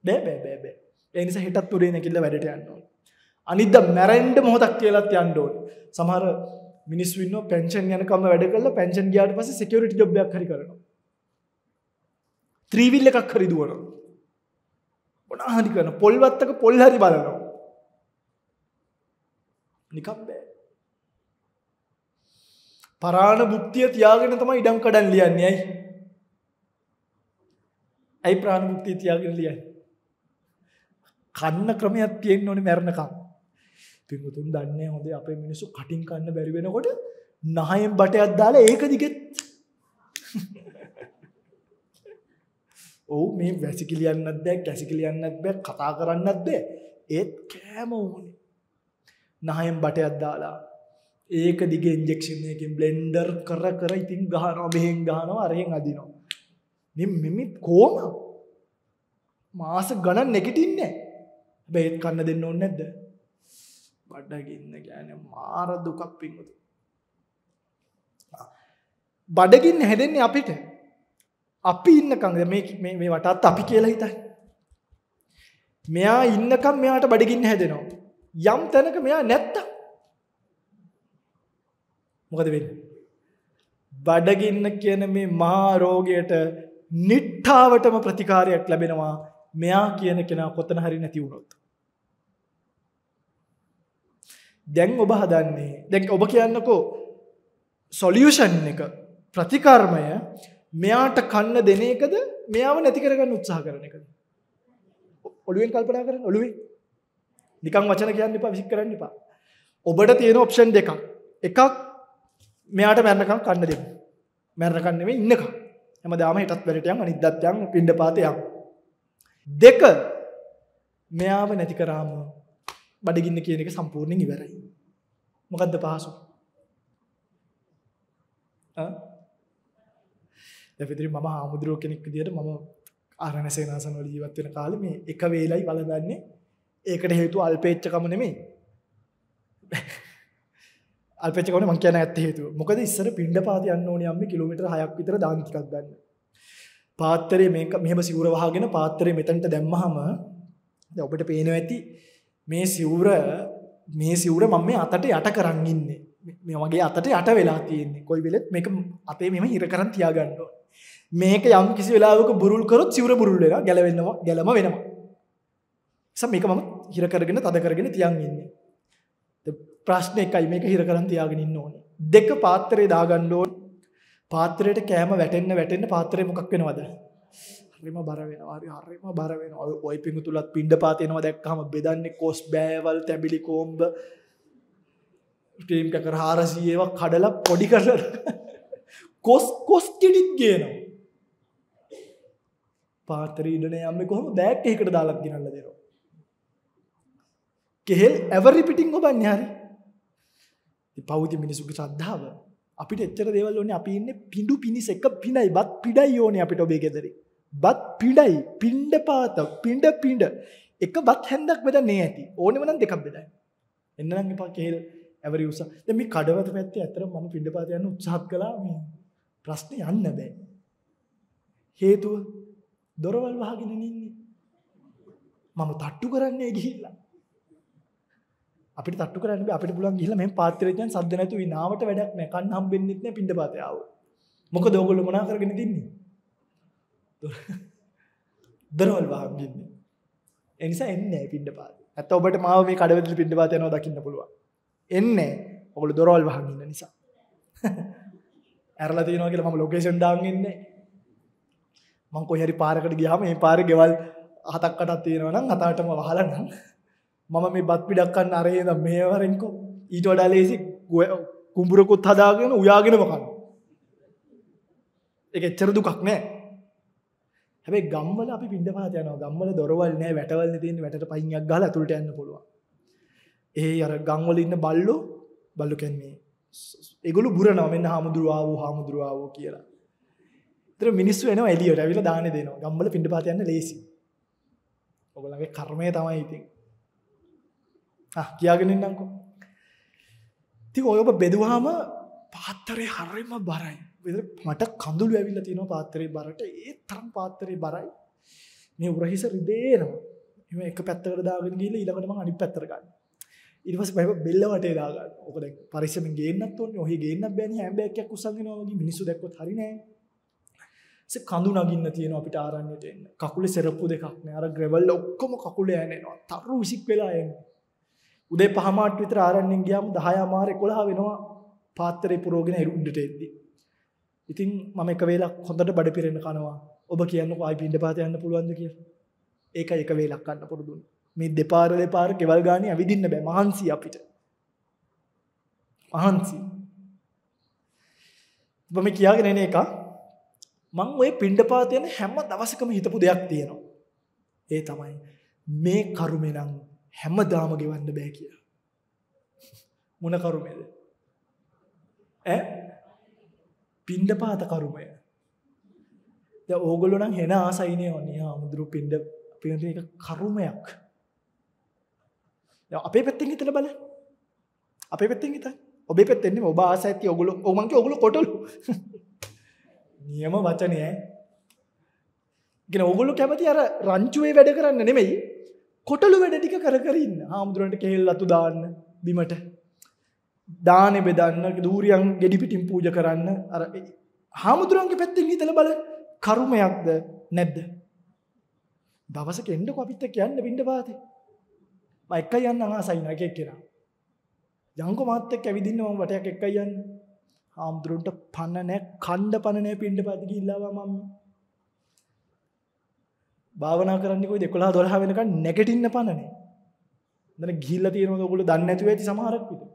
බෑ බෑ බෑ බෑ. ඒ නිසා හෙටත් උරේ නැකිලා වැඩට යන්න ඕනේ. අනිද්දා මැරෙන්න මොහොතක් කියලාත් යන්න ඕනේ. සමහර මිනිස්සු ඉන්නවා පෙන්ෂන් යනකම් වැඩ කරලා පෙන්ෂන් ගියාට පස්සේ සිකියුරිටි ජොබ් එකක් හරි කරනවා. ත්‍රීවිල් එකක් හරි දුවනවා. මොනා හරි කරන පොල්වත්තක පොල් හරි බලනවා. නිකම් බෑ. පරාණ භුක්තිය තියාගෙන තමයි ඉඩම් කඩන් ලියන්නේ ඇයි? ඇයි ප්‍රාණ භුක්තිය තියාගෙන ලියන්නේ? කන්න ක්‍රමයක් තියෙන්න ඕනේ මැරණකම්. පින්වතුන් දන්නේ හොඳේ අපේ මිනිස්සු කටින් කන්න බැරි වෙනකොට නහයෙන් බටයක් දාලා ඒක දිගෙත් ඔව් මේ වැසි කියලියන්නත් බෑ, කැසි කියලියන්නත් බෑ, කතා කරන්නත් බෑ. ඒත් කෑම ඕනේ. නහයෙන් බටයක් දාලා ඒක දිගේ ඉන්ජෙක්ෂන් එකකින් බ්ලෙන්ඩර් කර කර ඉතින් ගහනවා මෙහෙන් ගහනවා අරහෙන් අදිනවා. මේ මෙමිත් කොම මාස ගණන් නැගිටින්නේ. හැබැයි ඒත් කන්න දෙන්න ඕනේ නැද්ද? බඩගින්න කියන්නේ මාර දුකක් පිටු. බඩගින්න හැදෙන්නේ අපිට. අපි ඉන්නකම් මේ මේ වටත් අපි කියලා හිතයි. මෙයා ඉන්නකම් මෙයාට බඩගින්න හැදෙනවා. යම් තැනක මෙයා නැත්තම් මොකද වෙන්නේ? බඩගින්න කියන මේ මහා රෝගයට නිට්ඨාවටම ප්‍රතිකාරයක් ලැබෙනවා මෙයා කියන කෙනා කොතන හරි නැති වුණොත්. දැන් ඔබ හදන්නේ දැන් ඔබ කියන්නකෝ සොලියුෂන් එක ප්‍රතිකර්මය මෙයාට කන්න දෙන එකද මෙයාව නැති කරගන්න උත්සාහ කරන එකද? ඔළුවෙන් කල්පනා කරන්න ඔළුවේ. නිකන් වචන කියන්න එපා විසික් කරන්න එපා. ඔබට තියෙන ඔප්ෂන් දෙකක්. එකක් මෙයාට මැරනකම් කන්න දෙන්න. මැරනකම් නෙමෙයි ඉන්නකම්. හැමදාම හිටත් වැඩට යන් අනිද්දාත් යන් පින්ඩපාත යන්. දෙක මෙයාව නැති කරාම බඩගින්න කියන එක සම්පූර්ණයෙන් ඉවරයි. මොකද්ද පහසු? ආ දැවිදිරි ම හාමුදුරුව කෙනෙක් දිට ම ආරණ සේනාසන් වල ජීවත්වෙන කාලම එක වේලයි බලදන්නේ ඒකට හේතු අල්පේච්චකම නෙමේ අල්පචකන මං කියන ඇත් හේතු මොකද ඉස්සර පින්ඩ පාති යන්න ඕන යම්ම කිලමිට හයක් විතර දාංකිකක් ගන්න පාත්තරේ මේක මෙහම සිවරවාගෙන පාත්තරය මෙතන්ට දැම්මහම ඔබට පේන ඇති මේ සිවුර මේ සිවුර මම මේ අතට යට කරන්න ඉන්නේ මේ මගේ අතට යට වෙලා තියෙන්නේ කොයි වෙලෙත් මේක අපේ මෙම හිර කරන් තියාගන්නවා මේක යම් කිසි වෙලාවක බුරුල් කරොත් සිවුර බුරුල් වෙනවා ගැලවෙන්නවා ගැලම වෙනවා. නිසා මේක මම හිර කරගෙන තද කරගෙන තියන් ඉන්නේ. ප්‍රශ්න එකයි මේක හිර කරන් තියාගෙන ඉන්න ඕනේ. දෙක පාත්‍රේ දාගන්න ඕනේ. පාත්‍රයට කෑම වැටෙන්න වැටෙන්න පාත්‍රේ මොකක් වෙනවද? හරිම බර වෙනවා. හරි හරිම බර වෙනවා. ඔය පිඟුතුලත් පිණ්ඩ පාත එනවා දැක්කහම බෙදන්නේ කොස් බෑවල් තැඹිලි කොම්බ ටීම් එක කර 400ක් කඩලා පොඩි කරලා කොස් කොස් කිඩිත් ගේනවා. පාතර ඉඩනේ යන්නේ කොහොම බෑග් එකකට දාලා ගිනන්න දෙනවා. කෙහෙල් එවරි පිටින් ඔබන්නේ හරි. ඉතින් පෞදි මිනිසුගේ ශ්‍රද්ධාව අපිට එච්චර දේවල් ඕනේ අපි ඉන්නේ පිඬු පිනිස එක පිණයි බත් පිඩයි ඕනේ අපිට ඔබේ ගෙදරේ. බත් පිඩයි පිණ්ඩ පාත පිණ්ඩ පිණ්ඩ එක බත් හැන්දක් බෙදන්නේ ඇති. ඕනෙම නම් දෙකක් බෙදයි. එන්න නම් එපා කෙහෙල් එවරි උස. දැන් මේ කඩවත පැත්තේ ඇත්තටම මම පිණ්ඩ පාත යන්න උත්සාහ කළා මේ ප්‍රශ්නේ යන්න බෑ. හේතුව දොරවල් වහගෙන ඉන්නේ. මම තට්ටු කරන්නේ ගිහිල්ලා. අපිට තට්ටු කරන්න බෑ. අපිට පුළුවන් ගිහිල්ලා මෙහෙන් පාත්‍රයෙන් දැන් සද්ද නැතුව ඉනාවට වැඩක් නෑ. කන්න හම්බෙන්නෙත් නෑ පින්ඳ පාතේ ආව. මොකද ඕගොල්ලෝ මොනා කරගෙන ඉන්නේ? දොරවල් වහගෙන ඉන්නේ. ඒ නිසා එන්නේ නෑ පින්ඳ පාතේ. නැත්නම් ඔබට මාව මේ කඩවැදලි පින්ඳ පාතේ යනවා දකින්න පුළුවන්. එන්නේ. ඔගොල්ලෝ දොරවල් වහගෙන ඉන්න නිසා. ඇරල තියෙනවා කියලා මම ලොකේෂන් දාන් ඉන්නේ මං කොහරි පාරකට ගියාම මේ පාරේ ගෙවල් හතක් අටක් තියෙනවා නම් හත අටම වහලා නම් මම මේ බත් පිඩක් කන්න අරේ ඉඳන් මෙහෙවරෙන්කෝ ඊට වඩා ලේසි කුඹුරකුත් හදාගෙන උයාගෙනම කනවා ඒක එච්චර දුකක් නෑ හැබැයි ගම්වල අපි පින්ඩපාත යනවා ගම්වල දොරවල් නෑ වැටවල් තියෙන වැටට පයින්යක් ගහලා අතුලට යන්න පුළුවන් ඒ අර ගම්වල ඉන්න බල්ලෝ බල්ලෝ කියන්නේ ඒගොල්ලෝ බුරනවා මෙන්න හාමුදුරුවාව හාමුදුරුවාව කියලා. ඒතර මිනිස්සු එනවා එළියට ඇවිල්ලා දාන්නේ දෙනවා. ගම්බල පිටිපස්සට යන්න ලේසි. ඔයගොල්ලන්ගේ කර්මය තමයි ඉතින්. ආ කියාගෙන ඉන්නම්කෝ. ඉතින් ඔය ඔබ බෙදුවාම පාත්‍රේ හරිම බරයි. මට කඳුළු ඇවිල්ලා තියෙනවා පාත්‍රේ බරට. ඒ තරම් පාත්‍රේ බරයි. මේ උරහිස රිදේනවා. එහම එක පැත්තකට දාගෙන ගිහලා ඊළඟට මම අනිත් පැත්තට ගන්නවා. ඉටවස පැ බෙල්ලවට දාගන්න ඕක පරිසම ගේන්නත් ඔන්න ඔහ ගේන්න බැන හැබැක්යක් උසගෙනවාගේ මිනිසු දැක්කොත් හරිනෑ කඳු නගින්න තියෙන අපිට ආරන්නට එන්න කකුල සෙරප්පු දෙකක්න අර ග්‍රවල්ල ඔක්කොම කකුල යනවා තරු විසික් වෙලා එන්න උදේ පහමාට විතර ආරන්නෙන් ගියාම 10 අමාර 11 වෙනවා පාත්‍රේ පුරෝගෙන ඉරුඩට එද්දි. ඉතින් මම එක වේලක් හොඳට බඩ පිරෙන්න කනවා. ඔබ කියන්නකෝ ආයි පින්ඩ පාත යන්න පුළුවන්ද කියලා. ඒකයි එක වේලක් කන්න පුරුදුනේ. මේ දෙපාර දෙපාර කෙවල් ගානේ ඇවිදින්න බෑ මහන්සි අපිට. මහන්සි. මම කියාගෙන එන එක මං ওই පිණ්ඩපාත යන හැම දවසකම හිතපු දෙයක් තියෙනවා. ඒ තමයි මේ කර්මේ නම් හැමදාම ගෙවන්න බෑ කියලා. මොන කර්මේද? ඈ පිණ්ඩපාත කර්මය. දැන් ඕගොල්ලෝ නම් හෙන ආසයිනේ ඔන්නේ ආමුදුරු පිණ්ඩ පිණ්ඩ එක කර්මයක්. දැන් අපේ පැත්තෙන් හිතලා බලන්න. අපේ පැත්තෙන් හිතන්න. ඔබේ පැත්තෙන් නෙමෙයි ඔබ ආස ඇති ඔගොල්ලෝ ඔව් මං කිය ඔගොල්ලෝ කොටලු. නියම වචනේ ඈ. ඉතින් ඔගොල්ලෝ කැමති අර රංචුවේ වැඩ කරන්න නෙමෙයි කොටලු වැඩ ටික කර කර ඉන්න. ආමුදුරන්ට කෙහෙල් අතු දාන්න බිමට. දානෙ බෙදන්න, දූරියන් ගෙඩි පිටින් පූජා කරන්න අර ආමුදුරන්ගේ පැත්තෙන් හිතලා බලන්න කර්මයක්ද නැද්ද? දවසක එන්නකො අපිත් කියන්න වින්න පාතේ. මම එක්කයි යන්නම් ආසයි ඉන්න එක එක්කෙනා. යංකෝ මාත් එක්ක ඇවිදින්න මම වටයක් එක්කයි යන්න. ආම්දුරුන්ට පණ නැ කණ්ඩ පණ නැ පින්න පද ගිල්ලවා මම. භාවනා කරන්නේ කොයිද 11 12 වෙනකන් නැගිටින්න පණනේ. දැන් ගිහිල්ලා තියෙනවද ඔයගොල්ලෝ දන්නේ නැතුව ඇති සමහරක් විතර.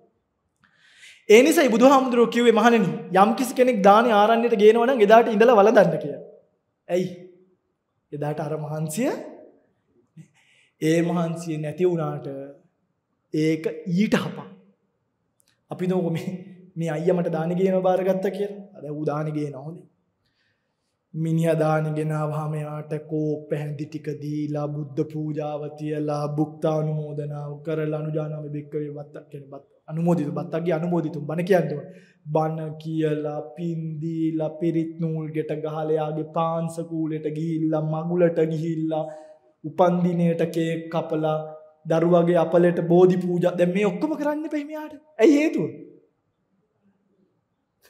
ඒ නිසායි බුදුහාමුදුරුවෝ කිව්වේ මහණෙනි යම් කිසි කෙනෙක් දානේ ආරණ්‍යයට ගේනවා නම් එදාට ඉඳලා වළඳන්න කියලා. ඇයි? එදාට අර මහන්සිය ඒ මහන්සිය නැති වුණාට ඒක ඊට හපා. අපි දෝක මේ මේ අයියා මට දාන ගේන බාරගත්තා කියලා. දැන් ඌ දාන ගේන හොඳේ. මිනිහා දාන ගෙනාවාම යාට කෝප් පැහැඳි ටික දීලා බුද්ධ පූජාව තියලා බුක්තානුමෝදනාව කරලා අනුජානාමි බික්කවේ වත්තක් කියන බත් අනුමෝදිත බත්තක්ගේ අනුමෝදිතුම් බණ කියන්නේ. බණ කියලා පින් දීලා පිරිත් නූල් ගෙට ගහලා යාගේ පාංශ කූලෙට ගිහිල්ලා මගුලට ගිහිල්ලා උපන්දිනයට කේ කපලා දරුවගේ අපලට බෝධි පූජ දැ මේ ඔක්කොම කරන්න පැහිමයාට ඇයි හේතුව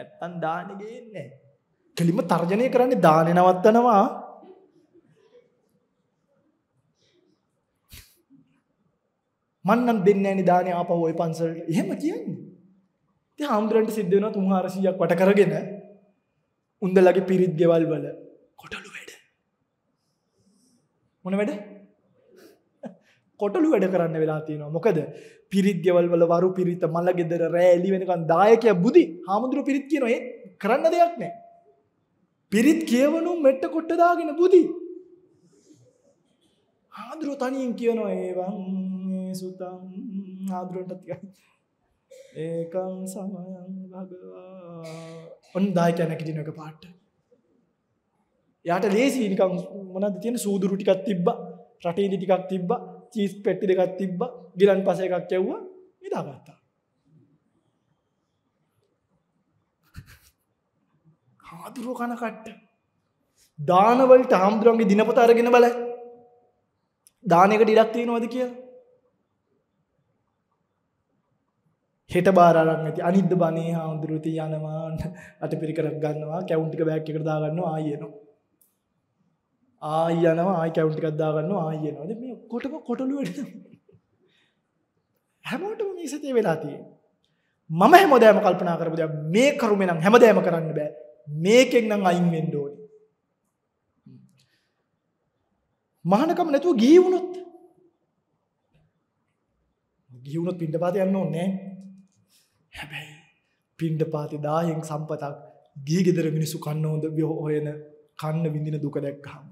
ඇත්තන් දානගන්නේ කෙලිම තර්ජනය කරන්නේ දාන නවත්තනවා මන්නම් දෙන්නෑනි දානය අප ඔය පන්සල් එහෙම කියන්නේ ති හාමුදුරන්ට සිද්ධ වෙන තුන්හාරසියක් වට කරගෙන උන්දලගේ පිරිත් ගෙවල් වල මොන වැඩ කොටලු වැඩ කරන්න වෙලා තියෙනවා මොකද පිරිද්්‍යවල් වල වරු පිරිත මල්ල ගෙදර රෑලි වෙනකන් දායකය බුදි හාමුදුරු පිරිත් කියනවා ඒ කරන්න දෙයක් නෑ පිරිත් කියවනු මෙට්ට කොට්ටදාගෙන බුදි හාදුරු තනින් කියනවා ඒවන් සුතම් හාදුරුවටත් ඒකම් සමයන් ලගවා ඔන් දායකයන කිටින එක පාට්ට යාට ලේසි නිකන් මොනවද තියෙන සූදුරු ටිකක් තිබ්බා, රටේලි ටිකක් තිබ්බා, චීස් පෙට්ටි දෙකක් තිබ්බා, ගිලන් පස එකක් කැව්වා, නිදාගත්තා. ආදුරෝ කන කට්ට. දාන වලට හාමුදුරන්ගේ දිනපොත අරගෙන බලන්න. දානයකට ඉඩක් තියෙනවද කියලා? හෙට බාර අරන් ඇති අනිද්ද බණේ හාමුදුරුවෝ තියනවා අටපිරිකරක් ගන්නවා කැවුන්ට් එක බෑග් එකට දාගන්නවා ආයෙනවා ආය යනවා ආයි කැවුන්ට් එකක් දාගන්නවා ආය යනවා. ඉතින් මේ කොටම කොටලුවට හැමෝටම මේ සිතේ වෙලා තියෙන්නේ. මම හැමදාම කල්පනා කරපු දේ මේ කරුමේ නම් හැමදාම කරන්න බෑ. මේකෙන් නම් අයින් වෙන්න ඕනේ. මහානකම නැතුව ගිහි වුණොත් ගිහි වුණොත් පින්ඩපාත යන්න ඕනේ නෑ. හැබැයි පින්ඩපාතේ 10න් සම්පතක් ගිහි ගෙදර මිනිස්සු කන්න හොඳ හොයන කන්න විඳින දුක දැක්කහම.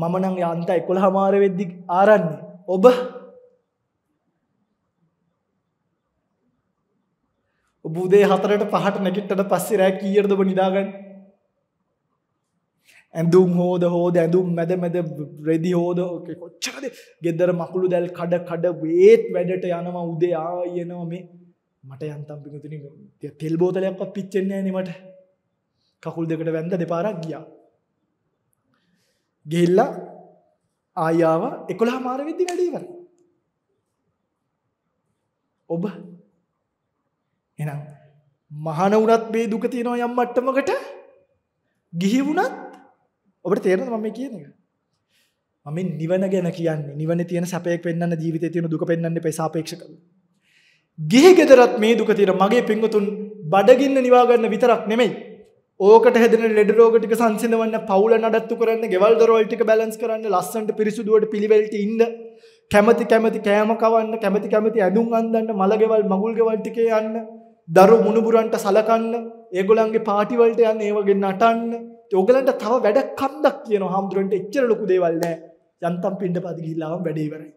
මම නං අන්ත එකොළ හමාර වෙද්දි ආරන්නේ ඔබ ඔබූදේ හතරට පහට නැගිට්ට පස්සේ රෑ කීයටද ඔබ නිදාගන්න ඇඳුම් හෝද හෝද ඇඳුම් මැද මැද රෙදි හෝද ඕකේ කොච්චරද ගෙදර මකුළු දැල් කඩ කඩ වේත් වැඩට යනවා උදේ ආයෙනවා මේ මට යන්තම් පිඟුතුනි තෙල් බෝතලයක්වත් පිච්චෙන්නේ නැහැ නේ මට කකුල් දෙකට වැන්ද දෙපාරක් ගියා ගිහිල්ලා ආයාව 11 මාර වෙද්දි වැඩ ඉවරයි. ඔබ එහෙනම් මහාන වුණත් මේ දුක තියෙනවා යම් මට්ටමකට ගිහි වුණත් ඔබට තේරෙනවද මම මේ කියන එක? මම මේ නිවන ගැන කියන්නේ. නිවනේ තියෙන සැපයක් පෙන්වන්න ජීවිතේ තියෙන දුක පෙන්වන්න එපා සාපේක්ෂකව. ගිහි ගෙදරත් මේ දුක තියෙන මගේ පින්වතුන් බඩගින්න නිවා ගන්න විතරක් නෙමෙයි. ඕකට හැදන ලෙඩ රෝගටික සංසිඳවන්න පවුල නඩත්තු කරන්න ගෙවල් දොරවල්ටික බැලන්ස් කරන්න ලස්සන්ට පිරිසුදුවට පිළිවෙල්ට ඉන්න කැමති කැමති කෑම කවන්න කැමති කැමති ඇඳුම් අන්දන්න මළගෙවල් මගුල් ගෙවල්ටිකේ යන්න දරු මුණුබුරන්ට සලකන්න ඒගොලන්ගේ පාටිවලට යන්න ඒවගේ නටන්න යෝගලන්ට තව වැඩ කන්දක් කියන හාමුදුරන්ට එච්චර ලොකු දේවල් නෑ යන්තම් පින්ඩ පදි ගිල්ලාම වැඩේවරයි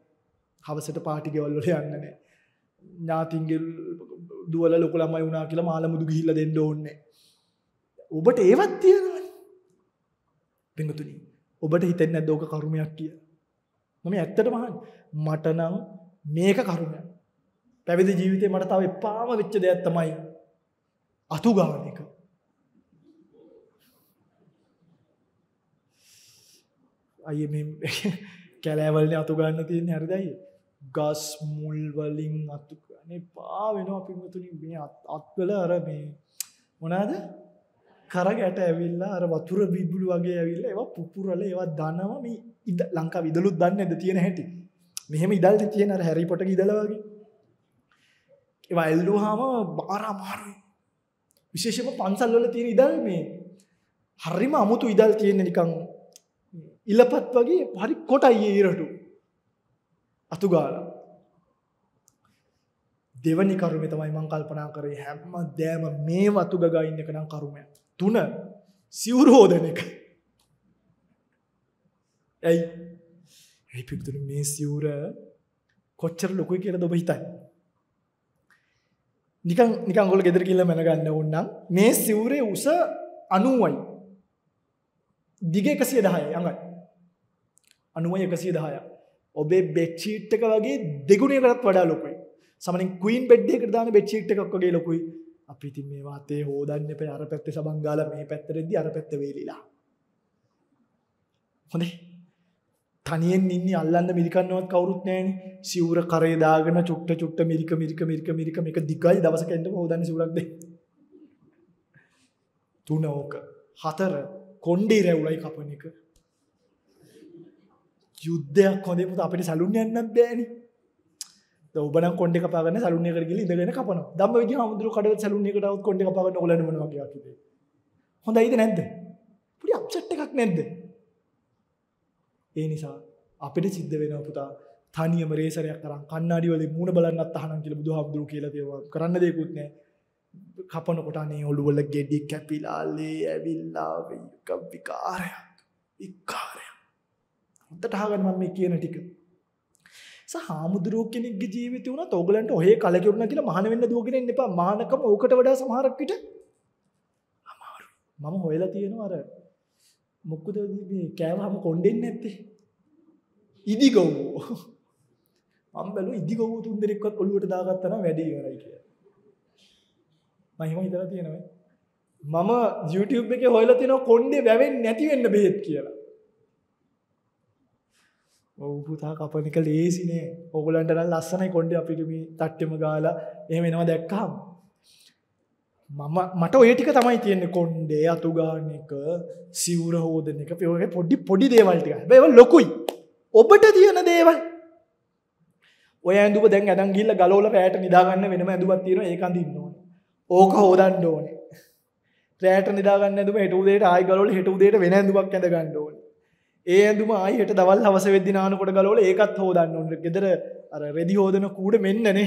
හවසට පාටිගෙවල්ලට යන්නනෑ ඥාතින්ගේ දුවල ලොකළමයි වුණනා කියලා මාළමුදු ගිහිල්ල දෙන්න ඕන්නේ ඔබට ඒවත් තියෙනවනේ. පින්වතුනි, ඔබට හිතෙන්නේ නැද්ද ඕක කර්මයක් කියලා? මම ඇත්තටම අහන්නේ. මට නම් මේක කර්මයක්. පැවිදි ජීවිතේ මට තව එපාම වෙච්ච දෙයක් තමයි අතුගාන එක. අයියේ මේ කැලෑවලනේ අතු ගන්න තියෙන්නේ හරිද අයියේ? ගස් මුල් වලින් අතු ගන්න එපා වෙනවා පින්වතුනි මේ අත්වල අර මේ මොනවාද? කරගට ඇවිල්ලා අර වතුර බිබුලු වගේ ඇවිල්ලා ඒවා පුපුරල ඒවා දනවා මේ ඉද ලංකා විදලුත් දන්නේ නැද්ද තියෙන හැටි. මෙහෙම ඉදල් තියෙන අර හැරි පොටර් ඉදලා වගේ. ඒවා එල්ලුවාම බාර අමාරුයි. විශේෂයෙන්ම පන්සල් වල තියෙන ඉදල් මේ හරිම අමුතු ඉදල් තියෙන නිකන් ඉලපත් වගේ හරි කොටයි ඊරටු. අතු ගාලා. දෙවනි කරුමේ තමයි මං කල්පනා කරේ හැම දෑම මේ වතු ගගා ඉන්න එක නම් කරුමයක්. තුන සිවුරෝදන එක. ඇයි? ඇයි පිටුතුනි මේ සිවුර කොච්චර ලොකුයි කියලා ඔබ හිතන්නේ? නිකන් නිකන් ඔයගොල්ලෝ ගෙදර ගිහලා මැනගන්න ඕන නම් මේ සිවුරේ උස 90යි. දිග 110යි අඟයි. 90යි 110යි. ඔබේ බෙඩ් ෂීට් එක වගේ දෙගුණයකටත් වඩා ලොකුයි. සමහරින් ක්වීන් බෙඩ් එකකට දාන බෙඩ් ෂීට් එකක් වගේ ලොකුයි. අපි ඉතින් මේවා අතේ හොදන්න එපා අර පැත්තේ සබන් ගාලා මේ පැත්තටදී අර පැත්ත වේලිලා. හොඳේ. තනියෙන් ඉන්නේ අල්ලන්න මිරිකන්නවත් කවුරුත් නැහැනේ. සිවුර කරේ දාගෙන චුට්ට චුට්ට මිරික මිරික මිරික මිරික මේක දිගයි දවසක එන්නම හොදන්න සිවුරක් දෙයි. තුන ඕක. හතර කොණ්ඩේ රැවුලයි කපන එක. යුද්ධයක් හොඳේ පුතා අපිට සැලුන් යන්නත් බෑනේ. ඔබන කොඩි කපාගන්න සලුනයකරගල ඉදගෙන කපන දම වගේ හමුදුර කඩ සලුනකටත් කොඩි කපාගන්න ලන කිය හොඳ යිද නැද්ද පුඩි අප්සට් එකක් නැද්ද ඒ නිසා අපිට සිද්ධ වෙන පුතා තනියම රේසරයක් කරන් කන්නාඩි වලින් මුණ බලන්නත් අහනම් කියලා බුදුහාමුදුරු කියලා දේවා කරන්න දෙයක්වත් නැහැ. කපන කොට අනේ ඔළුව වල ගෙඩි කැපිලා ලේ ඇවිල්ලා වෙයි කම්පිකාරයක්. විකාරයක්. හොඳට අහගන්න මම මේ කියන ටික. හාමුදුරුව කෙනෙක්ගේ ජීවිතය වුණත් ඕගලන්ට ඔහේ කලකිරුණා කියලා මහාන වෙන්න දුවගෙන ඉන්න එපා. මහානකම ඕකට වඩා සමහරක් විට අමාරු. මම හොයලා තියෙනවා අර මොකද මේ කෑවහම කොණ්ඩෙන්නේ නැත්තේ. ඉදිගොව්. මම බැලුවා ඉදිගොව් තුන් දෙනෙක්වත් ඔළුවට දාගත්තා නම් වැඩේ ඉවරයි කියලා. මම හිම හිතලා තියෙනවා. මම YouTube එකේ හොයලා තියෙනවා කොණ්ඩේ වැවෙන්නේ නැති වෙන්න බෙහෙත් කියලා. ඔව් පුතා කපන එක ලේසි නෑ. ඕගලන්ට නම් ලස්සනයි කොණ්ඩේ අපිට මේ තට්ටෙම ගාලා එහෙම එනවා දැක්කහම. මම මට ඔය ටික තමයි තියෙන්නේ කොණ්ඩේ අතු ගන්න එක, සිවුර හොදන එක, ඔයගේ පොඩි පොඩි දේවල් ටික. හැබැයි ඒවා ලොකුයි. ඔබට තියෙන දේවල්. ඔය ඇඳුම දැන් අදන් ගිහිල්ලා ගලවලා රැයට නිදා ගන්න වෙනම ඇඳුමක් තියෙනවා ඒක අඳින්න ඕනේ. ඕක හොදන්න ඕනේ. රෑට නිදාගන්න ඇඳුම හෙට උදේට ආයි ගලවල හෙට උදේට වෙන ඇඳුමක් ඇඳ ගන්න ඒ ඇඳුම ආයට දවල් හවස වෙද්දි නානකොට ගලවල ඒකත් හෝදන්න ඕන. ගෙදර අර රෙදි හෝදන කූඩ මෙන්නනේ.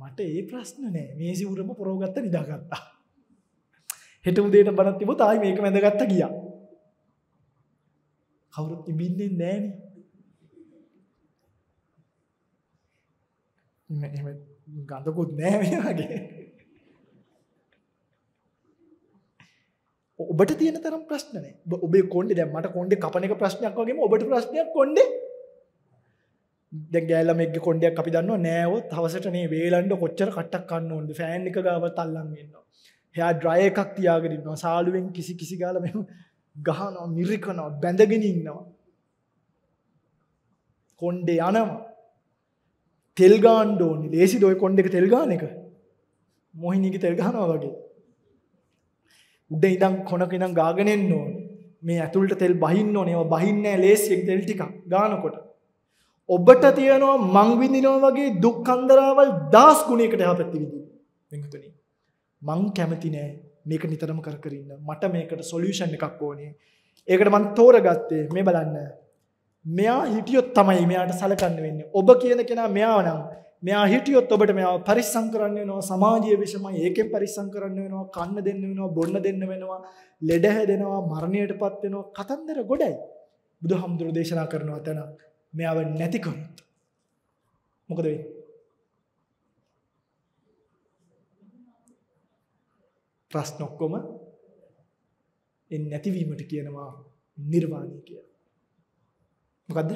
මට ඒ ප්‍රශ්න නෑ. මේ සිවුරම පොරවගත්ත නිදාගත්තා. හෙට උදේට බණක් තිබුත් ආයි මේක වැඳගත්ත ගියා. කවුරුත් ඉබින්නේ නෑනේ. එහෙම ගඳකුත් නෑ මේ වගේ. ඔබට තියෙන තරම් ප්‍රශ්නනේ ඔබේ කොන්ඩේ දැන් මට කොන්ඩේ කපන එක ප්‍රශ්නයක් වගේම ඔබට ප්‍රශ්නයක් කොන්ඩේ දැන් ගෑල්ලා මේක කොන්ඩයක් අපි දන්නවා නෑවොත් හවසට මේ වේලන්න කොච්චර කට්ටක් කන්න ඕනද ෆෑන් එක ගාවත් අල්ලන් ඉන්නවා හෙයා ඩ්‍රය එකක් තියාගෙන ඉන්නවා සාලුවෙන් කිසි කිසි ගාලා මෙහෙම ගහනවා මිරිකනවා බැඳගෙන ඉන්නවා කොන්ඩේ යනවා තෙල් ගාන්න ඕනේ ලේසිද ওই කොණ්ඩේක තෙල් ගාන එක මොහිනීගේ තෙල් ගහනවා වගේ උඩ ඉඳන් කොනක ඉඳන් ගාගෙන එන්න ඕනේ. මේ ඇතුළට තෙල් බහින්න ඕනේ. ඒවා බහින්නේ නැහැ ලේසියෙන් තෙල් ටිකක් ගානකොට. ඔබට තියෙනවා මං විඳිනවා වගේ දුක් කන්දරාවල් 10 ගුණයකට යහපැති විඳින්න. වෙනතුනි. මං කැමති නෑ මේක නිතරම කර කර ඉන්න. මට මේකට සොලියුෂන් එකක් ඕනේ. ඒකට මං තෝරගත්තේ මේ බලන්න. මෙයා හිටියොත් තමයි මෙයාට සලකන්න වෙන්නේ. ඔබ කියන කෙනා මෙයාව නම් මෙයා හිටියොත් ඔබට මෙයා පරිස්සම් කරන්න වෙනවා සමාජීය විෂමයි ඒකෙන් පරිස්සම් කරන්න වෙනවා කන්න දෙන්න වෙනවා බොන්න දෙන්න වෙනවා ලෙඩ හැදෙනවා මරණයටපත් වෙනවා කතන්දර ගොඩයි බුදුහාමුදුරු දේශනා කරනවා තැන මෙයාව නැති කරොත් මොකද වෙන්නේ ප්‍රශ්න ඔක්කොම එන්නේ නැතිවීමට කියනවා නිර්වාණය කියලා. මොකද්ද?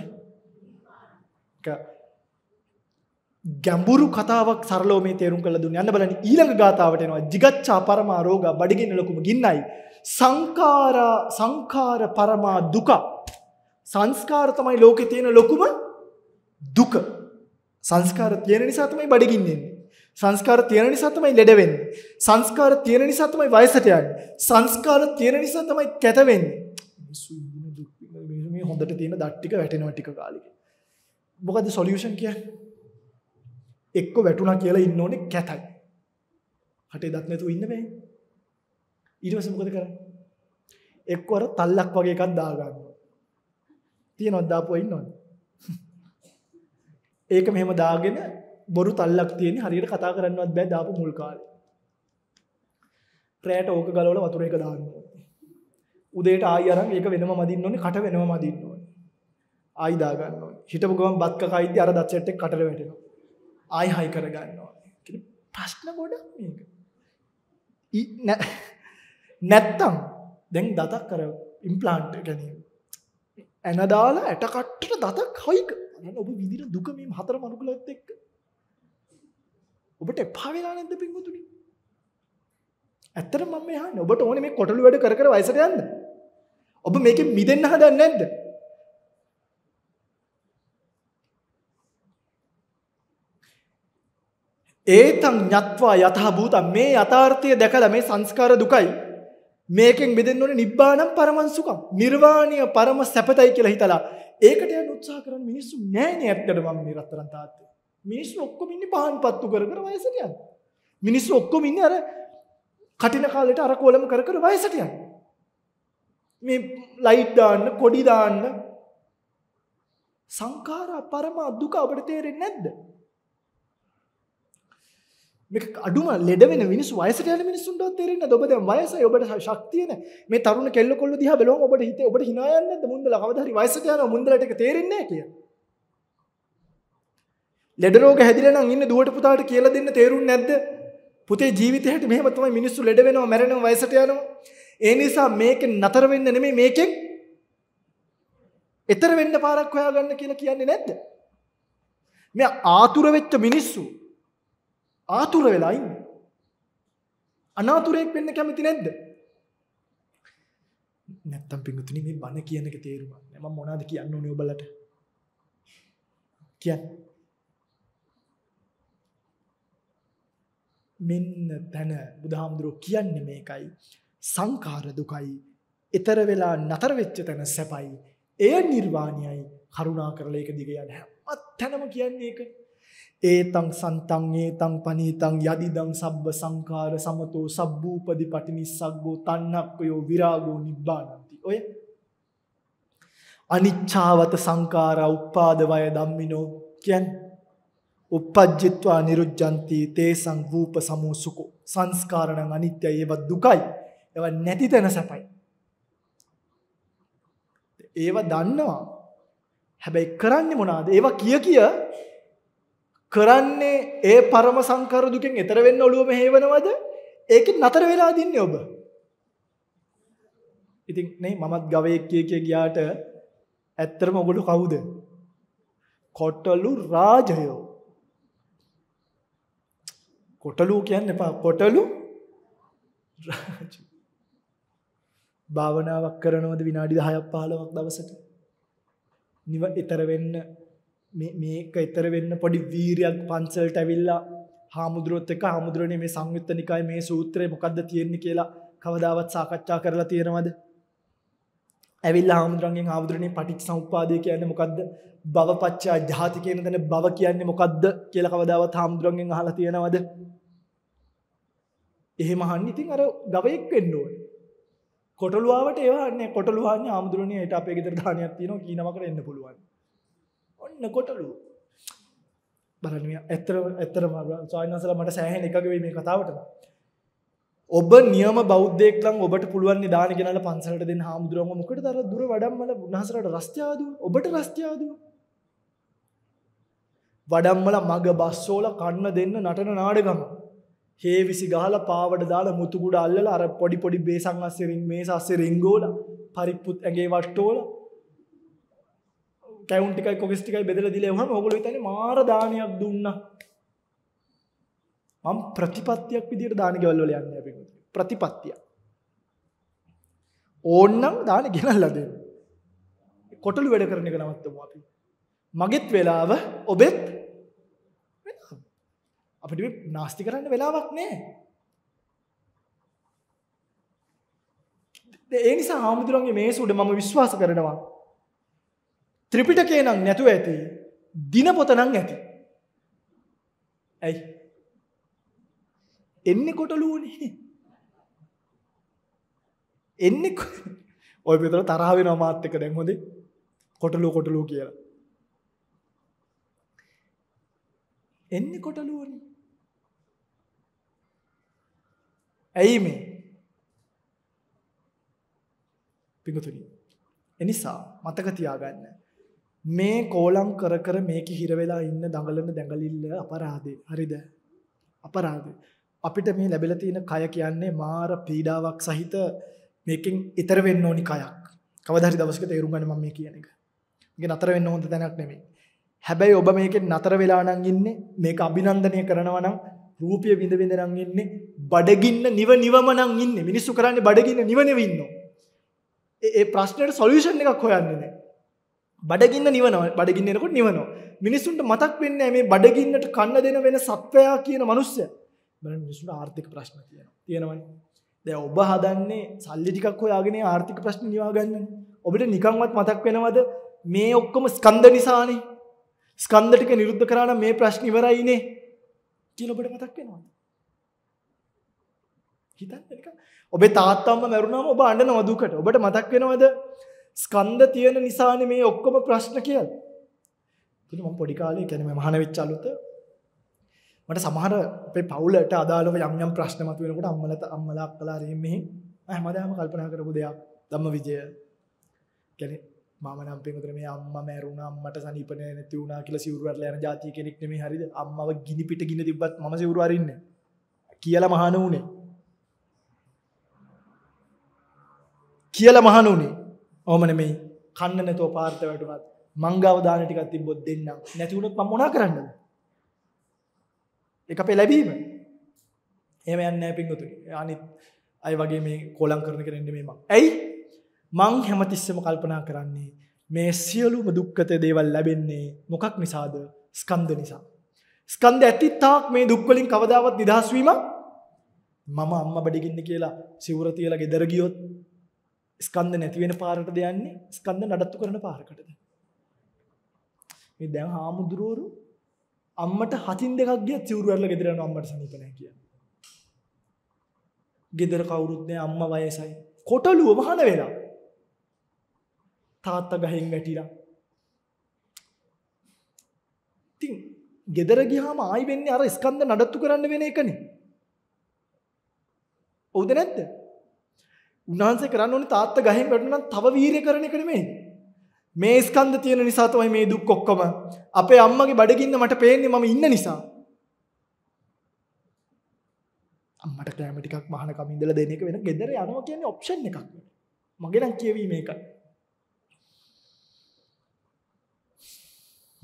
ගැඹුරු කතාවක් සරලෝ මේ තේරුම් කළ දුන්න යන්න බලන්න ඊළඟ ගාථාවට එනවා jigaccha parama roga බඩගින්න ලොකුම ගින්නයි සංඛාරා සංඛාර පරමා දුක සංස්කාර තමයි ලෝකේ තියෙන ලොකුම දුක සංස්කාර තියෙන නිසා තමයි බඩගින්නේ සංස්කාර තියෙන නිසා තමයි ලෙඩ වෙන්නේ සංස්කාර තියෙන නිසා තමයි වයසට යන්නේ සංස්කාර තියෙන නිසා තමයි කැත වෙන්නේ මේ හොඳට තියෙන දත් ටික වැටෙනවා ටික කාලෙක මොකද්ද සොලියුෂන් කියන්නේ එක්ක වැටුණා කියලා ඉන්න ඕනේ කැතයි. හටේ දත් නැතුව ඉන්න බෑ. ඊට පස්සේ මොකද කරන්නේ? එක්ක අර තල්ලක් වගේ එකක් දාගන්න. තියනවද දාපුවා ඉන්නවද? ඒක මෙහෙම දාගෙන බොරු තල්ලක් තියෙන හරියට කතා කරන්නවත් බෑ දාපු මුල් කාලේ. රැයට ඕක ගලවලා වතුර එක දාන්න ඕනේ. උදේට ආයි අරන් ඒක වෙනම මදින්න ඕනේ, කට වෙනම මදින්න ඕනේ. ආයි දා ගන්න ඕනේ. හිටපු ගමන් බත් කකයිද්දි අර දත් සෙට් එක කටට වැටෙනවා. ආයි හයි කරගන්න ඕනේ කියලා ප්‍රශ්න ගොඩක් මේක. නැත්තම් දැන් දතක් කර ඉම්ප්ලාන්ට් ගැනීම. ඇන දාලා ඇට කට්ටට දතක් හයි කරනවා. ඔබ විඳින දුක මේ හතර මනුකුලත් එක්ක. ඔබට එපා වෙලා නැද්ද පින්වතුනි? ඇත්තටම මම එහාන්නේ ඔබට ඕනේ මේ කොටළු වැඩ කර කර වයසට යන්න. ඔබ මේකෙන් මිදෙන්න හදන්නේ නැද්ද? ඒතං ඥත්වා යතහ භූතං මේ යථාර්ථය දැකලා මේ සංස්කාර දුකයි මේකෙන් බෙදෙන්න ඕනේ නිබ්බානම් පරමං සුඛං නිර්වාණය පරම සැපතයි කියලා හිතලා ඒකට යන උත්සාහ කරන මිනිස්සු නෑනේ ඇත්තටම මම මේ රත්තරන් තාත්තේ මිනිස්සු ඔක්කොම ඉන්නේ පහන් පත්තු කර කර වයසට යන මිනිස්සු ඔක්කොම ඉන්නේ අර කටින කාලේට අර කොලම කර කර වයසට යන මේ ලයිට් දාන්න කොඩි දාන්න සංඛාරා පරම දුක අපිට තේරෙන්නේ නැද්ද මේක අඩුම ලෙඩ වෙන මිනිස්සු වයසට යන මිනිස්සුන්ටවත් තේරෙන්නේ ඔබ දැන් වයසයි ඔබට ශක්තිය නැහැ. මේ තරුණ කෙල්ල කොල්ල දිහා බලවම ඔබට හිතේ ඔබට hina යන්නේ නැද්ද මුන්දලා කවදා හරි වයසට යනවා මුන්දලාට ඒක තේරෙන්නේ නැහැ කියලා. ලෙඩ රෝග හැදිලා නම් ඉන්න දුවට පුතාට කියලා දෙන්න තේරුන්නේ නැද්ද? පුතේ ජීවිතේ හැටි මෙහෙම තමයි මිනිස්සු ලෙඩ වෙනවා මැරෙනවා වයසට යනවා. ඒ නිසා මේකෙන් නතර වෙන්න නෙමෙයි මේකෙන් ඊතර වෙන්න පාරක් හොයාගන්න කියලා කියන්නේ නැද්ද? මේ ආතුර වෙච්ච මිනිස්සු ආතුර වෙලා ඉන්නේ. අනාතුරෙක් වෙන්න කැමති නැද්ද? නැත්තම් පිටුතුනි මේ බන කියන එක තේරුමක් නෑ. මම මොනවද කියන්න ඕනේ ඔබලට? කියන්න. මෙන්න තන බුදුහාමුදුරුවෝ කියන්නේ මේකයි. සංඛාර දුකයි. ඊතර වෙලා නතර වෙච්ච තැන සැපයි. එය නිර්වාණයයි. කරුණා කරලා ඒක දිග යන්න හැම තැනම කියන්නේ ඒකයි. ඒතං සන්තං ඒතං පනීතං යදිදං සබ්බ සංඛාර සමතෝ සබ්බූපදි පටිනිස්සග්ගෝ තණ්හක්කයෝ විරාගෝ නිබ්බානಂತಿ ඔය අනිච්ඡාවත සංඛාරා උපාදවය ධම්මිනෝ කියන්නේ uppajjitva nirujjanti තේසං වූප සමෝසුකෝ සංස්කාරණං අනිත්‍යයි ඒව දුකයි ඒව නැති තැන සැපයි ඒව දන්නවා හැබැයි කරන්නේ මොනවාද ඒව කිය කිය කරන්නේ ඒ පරම සංකාර දුකෙන් එතර වෙන්න ඔළුව මෙහෙවනවද? ඒකෙන් නතර වෙලා දින්නේ ඔබ. ඉතින් නේ මමත් ගවයෙක් කිය කිය ගියාට ඇත්තටම ඔගොල්ලෝ කවුද? කොටලු රාජයෝ. කොටලු කියන්න එපා. කොටලු රාජය. භාවනාවක් කරනවද විනාඩි 10ක් 15ක් දවසට? නිව ඊතර වෙන්න මේක එතර වෙන්න පොඩි වීරයක් පන්සල්ට ඇවිල්ලා හාමුදුරුවොත් එක හාමුදුරුවනේ මේ සංයුත්ත නිකාය මේ සූත්‍රය මොකක්ද තියෙන්නේ කියලා කවදාවත් සාකච්ඡා කරලා තියෙනවද ඇවිල්ලා හාමුදුරන්ගෙන් හාමුදුරනේ පටිච්ච සමුප්පාදය කියන්නේ මොකද්ද? භව පච්චා ජාති කියන තැන භව කියන්නේ මොකද්ද කියලා කවදාවත් හාමුදුරන්ගෙන් අහලා තියෙනවද? එහෙම අහන්නේ ඉතින් අර ගවයෙක් වෙන්න ඕනේ. කොටලුවාවට ඒව අහන්නේ කොටලුවාන්නේ හාමුදුරනේ හිට අපේ ගෙදර දානියක් තියෙනවා කීනවකට එන්න පුළුවන්. ඔන්න කොටලු බලන්න ඇත්තර ඇත්තර සායනසල මට සෑහෙන එකක වේ මේ කතාවට ඔබ නියම බෞද්ධෙක් නම් ඔබට පුළුවන් නිදාන ගෙනලා පන්සලට දෙන්න හාමුදුරුවෝ මොකට දර දුර වඩම්මල උන්වහන්සේලාට රස්තියාදු ඔබට රස්තියාදු වඩම්මල මග බස්සෝල කන්න දෙන්න නටන නාඩගම හේවිසි ගහලා පාවඩ දාලා මුතු කුඩ අල්ලලා අර පොඩි පොඩි බේසන් අස්සෙ රින් මේස අස්සෙ රින්ගෝල පරිප්පුත් ඇඟේ වට්ටෝලා කැවුන් ටිකයි කොගස් ටිකයි බෙදලා දීලා එවහම ඕගොල්ලෝ හිතන්නේ මාර දානයක් දුන්නා. මම ප්‍රතිපත්තියක් විදියට දාන ගෙවල් වල යන්නේ අපි ප්‍රතිපත්තිය. ඕන්නම් දාන ගෙනල්ලා දෙන්න. කොටළු වැඩ කරන එක නවත්තමු අපි. මගෙත් වෙලාව ඔබෙත් අපිට මේ නාස්ති කරන්න වෙලාවක් නැහැ. ඒ නිසා හාමුදුරන්ගේ මේසුඩ මම විශ්වාස කරනවා ත්‍රිපිටකේ නම් නැතුව ඇති දිනපොත නම් ඇති. ඇයි? එන්නේ කොටලුවනේ. එන්නේ ඔය විතර තරහ වෙනවා මාත් එක්ක දැන් හොඳේ. කොටලුව කොටලුව කියලා. එන්නේ කොටලුවනේ. ඇයි මේ? පිඟුතුනි. එනිසා මතක තියාගන්න. මේ කෝලම් කර කර මේක හිර වෙලා ඉන්න දඟලන දැඟලිල්ල අපරාධේ. හරිද? අපරාධේ. අපිට මේ ලැබිලා තියෙන කය කියන්නේ මාර පීඩාවක් සහිත මේකෙන් ඈතර වෙන්න ඕනි කයක්. කවදා හරි දවසක තේරුම් ගන්න මම මේ කියන එක. මේක නතර වෙන්න හොඳ තැනක් නෙමෙයි. හැබැයි ඔබ මේකෙන් නතර වෙලා නම් ඉන්නේ මේක අභිනන්දනය කරනවා නම් රූපය විඳ විඳ නම් ඉන්නේ බඩගින්න නිව නිවම නම් ඉන්නේ මිනිස්සු කරන්නේ බඩගින්න නිව නිව ඉන්නවා ඒ ප්‍රශ්නෙට සොලියුෂන් එකක් හොයන්නේ නැහැ බඩගින්න නිවනවා බඩගින්න එනකොට නිවනවා මිනිස්සුන්ට මතක් වෙන්නේ මේ බඩගින්නට කන්න දෙන වෙන සත්වයා කියන මිනිස්සය බලන්න මිනිස්සුන්ට ආර්ථික ප්‍රශ්න තියෙනවා තියෙනවනේ දැන් ඔබ හදන්නේ සල්ලි ටිකක් හොයාගෙන ආර්ථික ප්‍රශ්න නිවා ගන්නනේ ඔබට නිකන්වත් මතක් වෙනවද මේ ඔක්කොම ස්කන්ධ නිසානේ ස්කන්ධ ටික නිරුද්ධ කරා නම් මේ ප්‍රශ්න ඉවරයිනේ කියලා ඔබට මතක් වෙනවද හිතන්න නිකන් ඔබේ තාත්තම්ම මැරුණාම ඔබ අඬනවා දුකට ඔබට මතක් වෙනවද ස්කන්ධ තියෙන නිසානේ මේ ඔක්කොම ප්‍රශ්න කියලා. ඉතින් මම පොඩි කාලේ කියන්නේ මම මහාන වෙච්ච අලුත මට සමහර අපේ පවුලට අදාළව යම් යම් ප්‍රශ්න මතුවෙනකොට අම්මලා අම්මලා අක්කලා රෙන් මෙහි හැමදාම කල්පනා කරපු දෙයක් ධම්මවිජය කියන්නේ මම නම් පින්වතුනි මේ අම්මා මැරුණා අම්මට සනීප නැති වුණා කියලා සිවුරු වලට යන જાතිය කෙනෙක් නෙමෙයි හරියද අම්මව ගිනි පිට ගිනි තිබ්බත් මම සිවුරු අරින්නේ කියලා මහාන උනේ කියලා මහාන උනේ ඕම නෙමෙයි කන්න නැතුව පාර්ථ වැටුණත් මංගව දාන ටිකක් තිබ්බොත් දෙන්නම් නැති වුණොත් මම මොනා කරන්නද ඒක අපේ ලැබීම එහෙම යන්නේ නැහැ පිංගුතුනි අනිත් අය වගේ මේ කොලම් කරන කෙනෙක් නෙමෙයි මං ඇයි මං හැමතිස්සෙම කල්පනා කරන්නේ මේ සියලුම දුක්ඛිත දේවල් ලැබෙන්නේ මොකක් නිසාද ස්කන්ධ නිසා ස්කන්ධ ඇති තාක් මේ දුක් වලින් කවදාවත් නිදහස් වීම මම අම්මා බඩගින්න කියලා සිවුර තියලා ගෙදර ගියොත් ස්කන්ධ නැති වෙන පාරටද යන්නේ ස්කන්ධ නඩත්තු කරන පාරකටද මේ දැන් හාමුදුරුවරු අම්මට හතින් දෙකක් ගියත් සිවුරු ඇරලා ගෙදර යනවා අම්මට සනීප නැහැ කියලා. ගෙදර කවුරුත් නැහැ අම්මා වයසයි. කොටලුව මහාන වෙලා. තාත්තා ගහෙන් වැටිලා. ඉතින් ගෙදර ගියාම ආයි වෙන්නේ අර ස්කන්ධ නඩත්තු කරන්න වෙන එකනේ. ඔව්ද නැද්ද? උන්වහන්සේ කරන්න ඕනේ තාත්ත ගහෙන් වැටුණා තව වීරිය කරන එක නෙමෙයි. මේ ස්කන්ධ තියෙන නිසා තමයි මේ දුක් ඔක්කොම. අපේ අම්මගේ බඩගින්න මට පේන්නේ මම ඉන්න නිසා. අම්මට කෑම ටිකක් මහන කම ඉඳලා දෙන එක වෙන ගෙදර යනවා කියන්නේ ඔප්ෂන් එකක්. මගේ නම් කියවීම ඒකයි.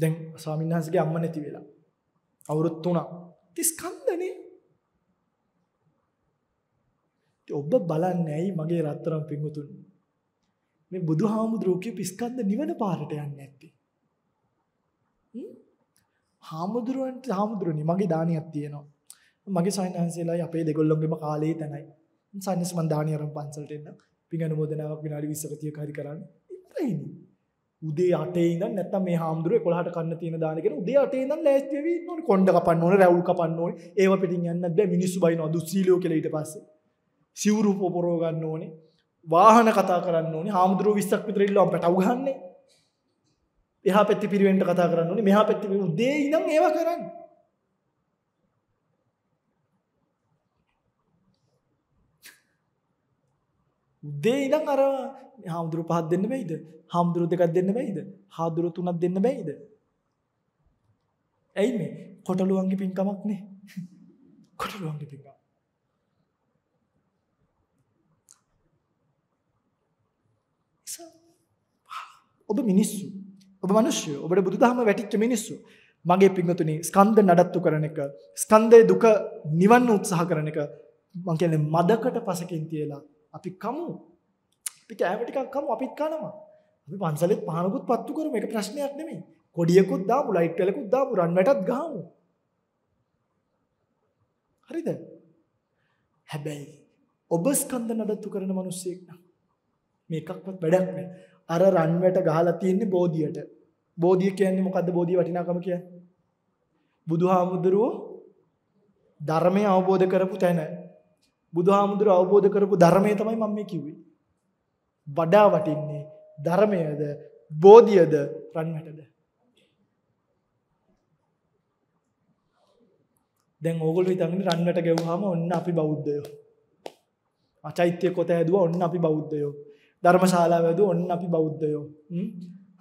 දැන් ස්වාමීන් වහන්සේගේ අම්ම නැති වෙලා අවුරුදු 3ක්. තිස්කන්ධනේ ඔබ බලන්නේ ඇයි මගේ රත්තරන් පිංගුතුන් මේ බුදුහාමුදුරුවෝ කියපු ස්කන්ධ නිවන පාරට යන්නේ නැත්තේ හාමුදුරුවන්ට හාමුදුරුවනි මගේ දානියක් තියෙනවා මගේ සයන්හන්සේලායි අපේ දෙගොල්ලොන්ගේම කාලේ තනයි සයන්ස් මන් දානිය අරන් පන්සලට එන්න පිංග අනුමೋದනාවක් විනාඩි 20ක 30ක හරි කරන්නේ උදේ 8 ඉඳන් නැත්තම් මේ හාමුදුරුවෝ 11ට කන්න තියෙන දාන කියන උදේ 8 ඉඳන් ලෑස්ති වෙවි ඉන්න ඕනේ කොණ්ඩ කපන්න ඕනේ රැවුල් කපන්න ඕනේ ඒව පිටින් යන්නත් බෑ මිනිස්සු බයිනවා දුස්සීලියෝ කියලා ඊට පස්සේ සිවුරු පොපොරෝ ගන්න ඕනේ වාහන කතා කරන්න ඕනේ හාමුදුරුවෝ 20ක් විතර ඉල්ලුවා පැටව ගහන්නේ එහා පැත්තේ පිරිවෙන්ට කතා කරන්න ඕනේ මෙහා පැත්තේ පිරිවෙන් දේ ඉඳන් ඒවා කරන්නේ උදේ ඉඳන් අර හාමුදුරු පහක් දෙන්න බැයිද? හාමුදුරු දෙකක් දෙන්න බැයිද? හාමුදුරු තුනක් දෙන්න බැයිද? ඇයි මේ? කොටලුවන්ගේ පින්කමක් නේ. කොටලුවන්ගේ පින්කමක්. ඔබ මිනිස්සු. ඔබ මිනිස්සු. ඔබට බුදුදහම වැටිච්ච මිනිස්සු. මගේ පින්වතුනි ස්කන්ධ නඩත්තු කරන එක, ස්කන්ධයේ දුක නිවන්න උත්සාහ කරන එක මං කියන්නේ මදකට පසකින් තියලා අපි කමු. අපි කෑම ටිකක් කමු අපිත් කනවා. අපි පන්සලෙත් පහනකුත් පත්තු කරමු. ඒක ප්‍රශ්නයක් නෙමෙයි. කොඩියකුත් දාමු, ලයිට් වැලකුත් දාමු, රන් වැටත් ගහමු. හරිද? හැබැයි ඔබ ස්කන්ධ නඩත්තු කරන මිනිස්සෙක් නම් මේකක්වත් වැඩක් නෑ. අර රන්වැට ගහලා තියෙන්නේ බෝධියට. බෝධිය කියන්නේ මොකද්ද බෝධිය වටිනාකම කියන්නේ? බුදුහාමුදුරුව ධර්මය අවබෝධ කරපු තැන. බුදුහාමුදුරුව අවබෝධ කරපු ධර්මය තමයි මම මේ කිව්වේ. වඩා වටින්නේ ධර්මයද බෝධියද රන්වැටද? දැන් ඕගොල්ලෝ හිතන්නේ රන්වැට ගෙවුවාම ඔන්න අපි බෞද්ධයෝ. අචෛත්‍ය කොත හැදුවා ඔන්න අපි බෞද්ධයෝ. ධර්මශාලා වැදු ඔන්න අපි බෞද්ධයෝ.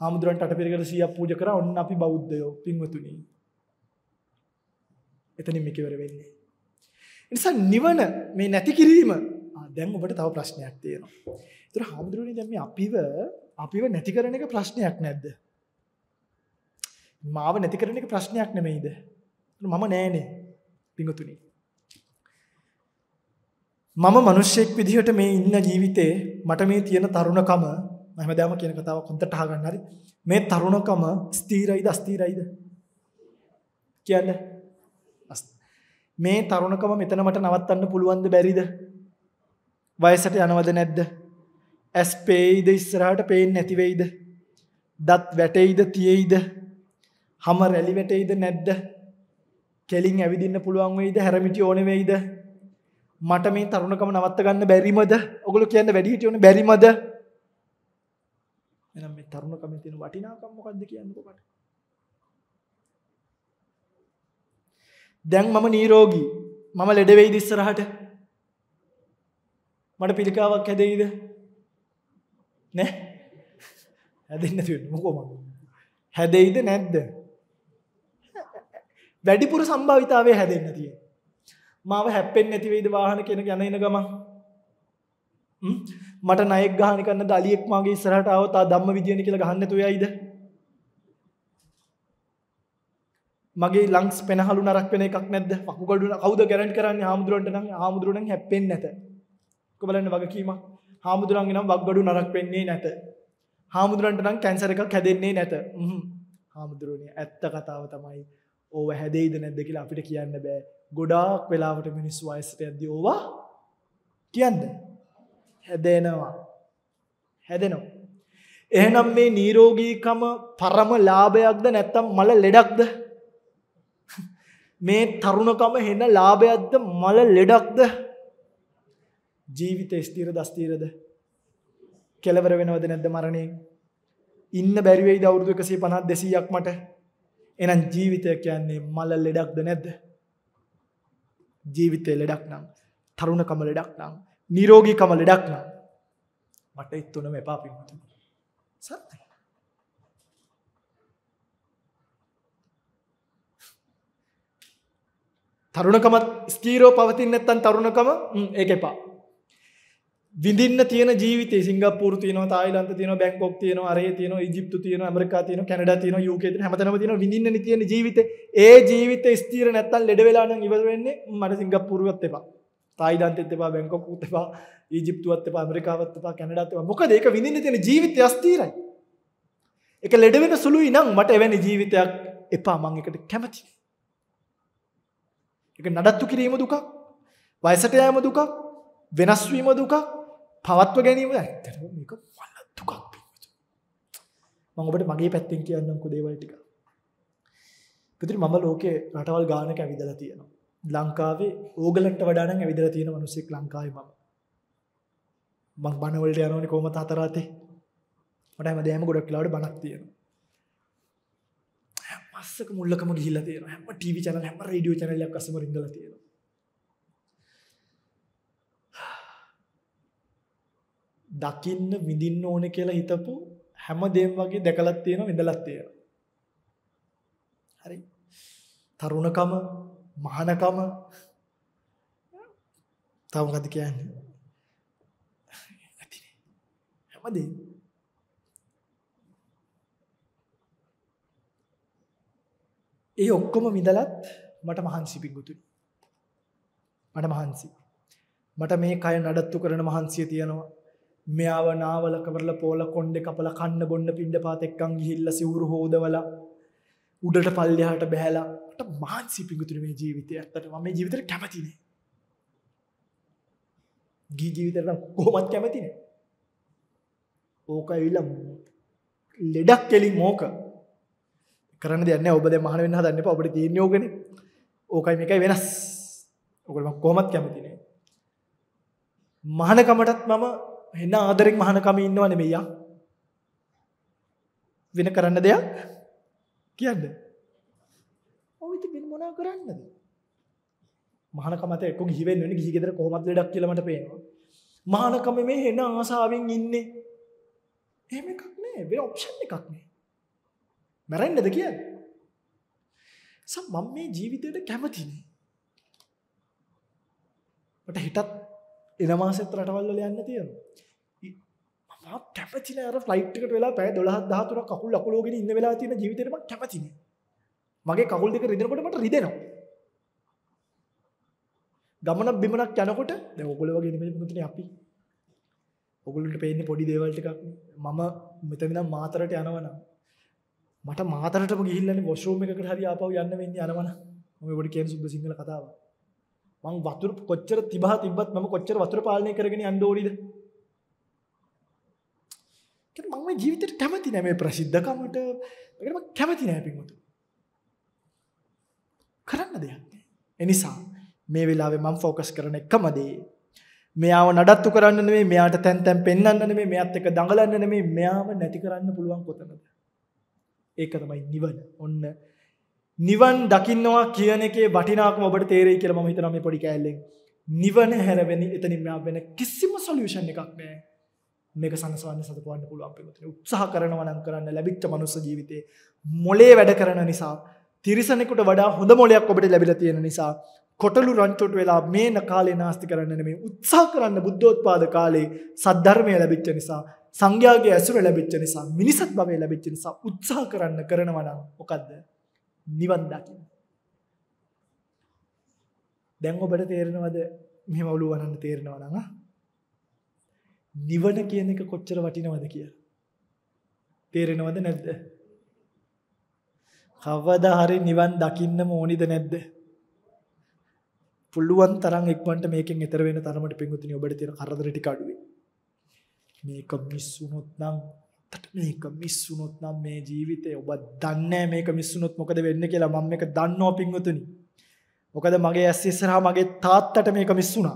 හාමුදුරන්ට අටපිරිකර 100ක් පූජා කරා ඔන්න අපි බෞද්ධයෝ පින්වතුනි. එතනින් මේක ඉවර වෙන්නේ. ඒ නිසා නිවන මේ නැති කිරීම දැන් ඔබට තව ප්‍රශ්නයක් තියෙනවා. ඒතර හාමුදුරනේ දැන් මේ අපිව අපිව නැති කරන එක ප්‍රශ්නයක් නැද්ද? මාව නැති කරන එක ප්‍රශ්නයක් නෙමෙයිද? මම නෑනේ. පින්වතුනි. මම මිනිස්සෙක් විදිහට මේ ඉන්න ජීවිතේ මට මේ තියෙන තරුණකම හැමදාම කියන කතාවක් හොඳට අහගන්න හරි. මේ තරුණකම ස්ථිරයිද අස්ථිරයිද? කියන්න. මේ තරුණකම මෙතන මට නවත්තන්න පුළුවන්ද බැරිද? වයසට යනවද නැද්ද? ඇස් පේයිද ඉස්සරහට පේන්නේ නැති වෙයිද? දත් වැටෙයිද තියෙයිද? හැම රැලි වැටෙයිද නැද්ද? කෙලින් ඇවිදින්න පුළුවන් වෙයිද? හැරමිටි ඕනේ වෙයිද? මට මේ තරුණකම නවත්ත ගන්න බැරිමද? ඔගොල්ලෝ කියන්න වැඩි හිටියෝනේ බැරිමද? එහෙනම් මේ තරුණකමේ තියෙන වටිනාකම මොකද්ද කියන්නේ ඔබට? දැන් මම නිරෝගී. මම ලෙඩ වෙයිද ඉස්සරහට? මට පිළිකාවක් හැදෙයිද? නෑ. හැදෙන්න තියෙන්නේ මොකෝ මම. හැදෙයිද නැද්ද? වැඩිපුර සම්භාවිතාවේ හැදෙන්න තියෙන්නේ. මාව හැප්පෙන්නේ නැති වෙයිද වාහන කියන යන එන ගමන් මට ණයෙක් ගහන කන්න දලියෙක් මාගේ ඉස්සරහට ආවොත් ආ ධම්ම විදියනේ කියලා ගහන්න නැතු වෙයිද මගේ ලංස් පෙනහලු නරක් වෙන එකක් නැද්ද? වකුගඩු කවුද ගැරන්ට් කරන්නේ? හාමුදුරන්ට නම් හාමුදුරුවෝ නම් හැප්පෙන්නේ නැත. කො බලන්න වගකීමක්. හාමුදුරන්ගේ නම් වකුගඩු නරක් වෙන්නේ නැත. හාමුදුරන්ට නම් කැන්සර් එකක් හැදෙන්නේ නැත. හ්ම්. හාමුදුරුවනේ ඇත්ත කතාව තමයි. ඕව හැදෙයිද නැද්ද කියලා අපිට කියන්න බෑ. ගොඩාක් වෙලාවට මිනිස්සු වයසට යද්දී ඕවා කියන්න හැදෙනවා හැදෙනවා එහෙනම් මේ නිරෝගීකම පරම ලාභයක්ද නැත්නම් මල ලෙඩක්ද මේ තරුණකම හෙන ලාභයක්ද මල ලෙඩක්ද ජීවිතේ ස්ථිර දස්තිරද කෙලවර වෙනවද නැද්ද මරණයෙන් ඉන්න බැරි වෙයිද අවුරුදු 150 200ක් මට එහෙනම් ජීවිතය කියන්නේ මල ලෙඩක්ද නැද්ද ජීවිතය ලෙඩක් නම් තරුණකම ලෙඩක් නම් නිරෝගීකම ලෙඩක් නම් මට එත්තුනම එපා පින්තු සත්‍යයි තරුණකමත් ස්කීරෝ පවතින් නැත්තන් තරුණකම ඒක එපා විඳින්න තියෙන ජීවිතේ සිංගප්පූරු තියෙනවා තායිලන්ත තියෙනවා බැංකොක් තියෙනවා අරේ තියෙනවා ඊජිප්තු තියෙනවා ඇමරිකා තියෙනවා කැනඩා තියෙනවා UK තියෙනවා හැමතැනම තියෙනවා විඳින්න තියෙන ජීවිතේ ඒ ජීවිතේ ස්ථිර නැත්තම් ලෙඩ වෙලා නම් ඉවර වෙන්නේ මට සිංගප්පූරුවත් එපා තායිලන්තෙත් එපා බැංකොක්කුත් එපා ඊජිප්තුවත් එපා ඇමරිකාවත් එපා කැනඩාත් එපා මොකද ඒක විඳින්න තියෙන ජීවිතය අස්ථිරයි ඒක ලෙඩ වෙන සුළුයි නම් මට එවැනි ජීවිතයක් එපා මං එකට කැමති ඒක නඩත්තු කිරීම දුකක් වයසට යෑම දුකක් වෙනස් වීම දුකක් පවත්ව ගැනීම ඇත්තටම මේක වල දුකක් පිටු. මම ඔබට මගේ පැත්තෙන් කියන්නම්කෝ දේවල් ටික. පිටුරි මම ලෝකේ රටවල් ගානක ඇවිදලා තියෙනවා. ලංකාවේ ඕගලන්ට වඩා නම් ඇවිදලා තියෙන මිනිස්සෙක් ලංකාවේ මම. මං බණ වලට යනෝනේ කොහොමද හතර අතේ? මට හැමදේම ගොඩක් වෙලාවට බණක් තියෙනවා. පස්සක මුල්ලකම ගිහිල්ලා තියෙනවා. හැම ටීවී channel හැම රේඩියෝ channel එකක් අස්සම රිංගලා තියෙනවා. දකින්න විඳින්න ඕනේ කියලා හිතපු හැම දෙයක් වගේ දැකලක් තියෙනවා විඳලක් තියෙනවා. හරි. තරුණකම, මහානකම තව මොකද කියන්නේ? ඇතිනේ. හැමදේ ඒ ඔක්කොම විඳලත් මට මහන්සි පිඟුතුනි. මට මහන්සි. මට මේ කය නඩත්තු කරන මහන්සිය තියෙනවා. මෙයාව නාවල කරලා පෝල කොණ්ඩෙ කපලා කන්න බොන්න පිණ්ඩපාත එක්කන් ගිහිල්ලා සිවුරු හොදවලා උඩට පල්ලෙහාට බැහැලා මට මහන්සි පිඟුතුනේ මේ ජීවිතය. ඇත්තට මම මේ ජීවිතේට කැමති නෑ. ගී ජීවිතේට නම් කොහොමත් කැමති නෑ. ඕක ඇවිල්ලා ලෙඩක් කෙලින් ඕක කරන්න දෙයක් නෑ. ඔබ දැන් මහාන වෙන්න හදන්න එපා. ඔබට තියෙන්නේ ඕකනේ. ඕකයි මේකයි වෙනස්. ඔකට මම කොහොමත් කැමති නෑ. මහානකමටත් මම එන්න ආදරෙන් මහානකම ඉන්නව නෙමෙයි යා. වෙන කරන්න දෙයක් කියන්න. ඔව් ඉතින් වෙන මොනවා කරන්නද? මහානකම ඇත එක්ක ගිහි වෙන්න වෙන්නේ ගිහි ගෙදර කොහොමද ලඩක් කියලා මට පේනවා. මහානකම මේ එන ආසාවෙන් ඉන්නේ. එහෙම එකක් නෑ. වෙන ඔප්ෂන් එකක් නෑ. මැරෙන්නද කියන්නේ? සම් මම මේ ජීවිතයට කැමතිනේ. මට හිතත් එනමාසෙත් රටවල් වල යන්න තියෙනවා මම කැපතින අර ෆ්ලයිට් එකට වෙලා පැය 12 13 කකුල් අකුලෝගෙන ඉන්න වෙලා තියෙන ජීවිතේට මම කැපතින මගේ කකුල් දෙක රිදෙනකොට මට රිදෙනවා ගමනක් බිමනක් යනකොට දැන් ඔයගොල්ලෝ වගේ නෙමෙයි මුතුනේ අපි ඔගොල්ලන්ට පේන්නේ පොඩි දේවල් ටිකක් මම මෙතන ඉඳන් මාතරට යනවනම් මට මාතරටම ගිහිල්ලානේ වොෂ් රූම් එකකට හරි ආපහු යන්න වෙන්නේ යනවනම් මම ඔයගොල්ලෝ කියන සුද්ධ සිංහල කතාවක් මං වතුර කොච්චර තිබහ තිබ්බත් මම කොච්චර වතුර පාලනය කරගෙන යන්න ඕනිද? ඒක මම මේ ජීවිතේට කැමති නෑ මේ ප්‍රසිද්ධකමට. ඒකට මම කැමති නෑ පින්වතුනි. කරන්න දෙයක් නෑ. ඒ නිසා මේ වෙලාවේ මම ફોකස් කරන එකම දේ මෙයාව නඩත්තු කරන්න නෙමෙයි මෙයාට තැන් තැන් පෙන්වන්න නෙමෙයි මෙයාත් එක්ක දඟලන්න නෙමෙයි මෙයාව නැති කරන්න පුළුවන් කොතනද ඒක තමයි නිවන ඔන්න නිවන් දකින්නවා කියන එකේ වටිනාකම ඔබට තේරෙයි කියලා මම හිතනවා මේ පොඩි කෑල්ලෙන්. නිවන හැරවෙන එතනින් මෙහා වෙන කිසිම සොලියුෂන් එකක් නැහැ. මේක සංසවන්න සතුටවන්න පුළුවන් පිළිතුර. උත්සාහ කරනවා නම් කරන්න ලැබිච්ච මනුස්ස ජීවිතේ මොලේ වැඩ කරන නිසා තිරිසනෙකුට වඩා හොඳ මොලයක් ඔබට ලැබිලා තියෙන නිසා කොටලු රංචුට් වෙලා මේ කාලේ නාස්ති කරන්න නෙමෙයි උත්සාහ කරන්න බුද්ධෝත්පාද කාලේ සද්ධර්මය ලැබිච්ච නිසා සංඝයාගේ ඇසුර ලැබිච්ච නිසා මිනිසත් භවය ලැබිච්ච නිසා උත්සාහ කරන්න කරනවා නම් මොකද්ද නිවන් දකින්න. දැන් ඔබට තේරෙනවද මෙහෙම ඔළුව වරන්න තේරෙනව නම් නිවන කියන එක කොච්චර වටිනවද කියලා. තේරෙනවද නැද්ද? කවදා හරි නිවන් දකින්න ඕනිද නැද්ද? පුළුවන් තරම් ඉක්මනට මේකෙන් ඈතර වෙන තරමට පිංගුතුනි ඔබට තියෙන කරදර ටික අඩුවේ. මේක මිස් වුණොත් නම් ඇත්තට මේක මිස් වුණොත් නම් මේ ජීවිතේ ඔබ දන්නේ මේක මිස් වුණොත් මොකද වෙන්නේ කියලා මම මේක දන්නෝ පින්වතුනි. මොකද මගේ ඇස් ඉස්සරහා මගේ තාත්තට මේක මිස් වුණා.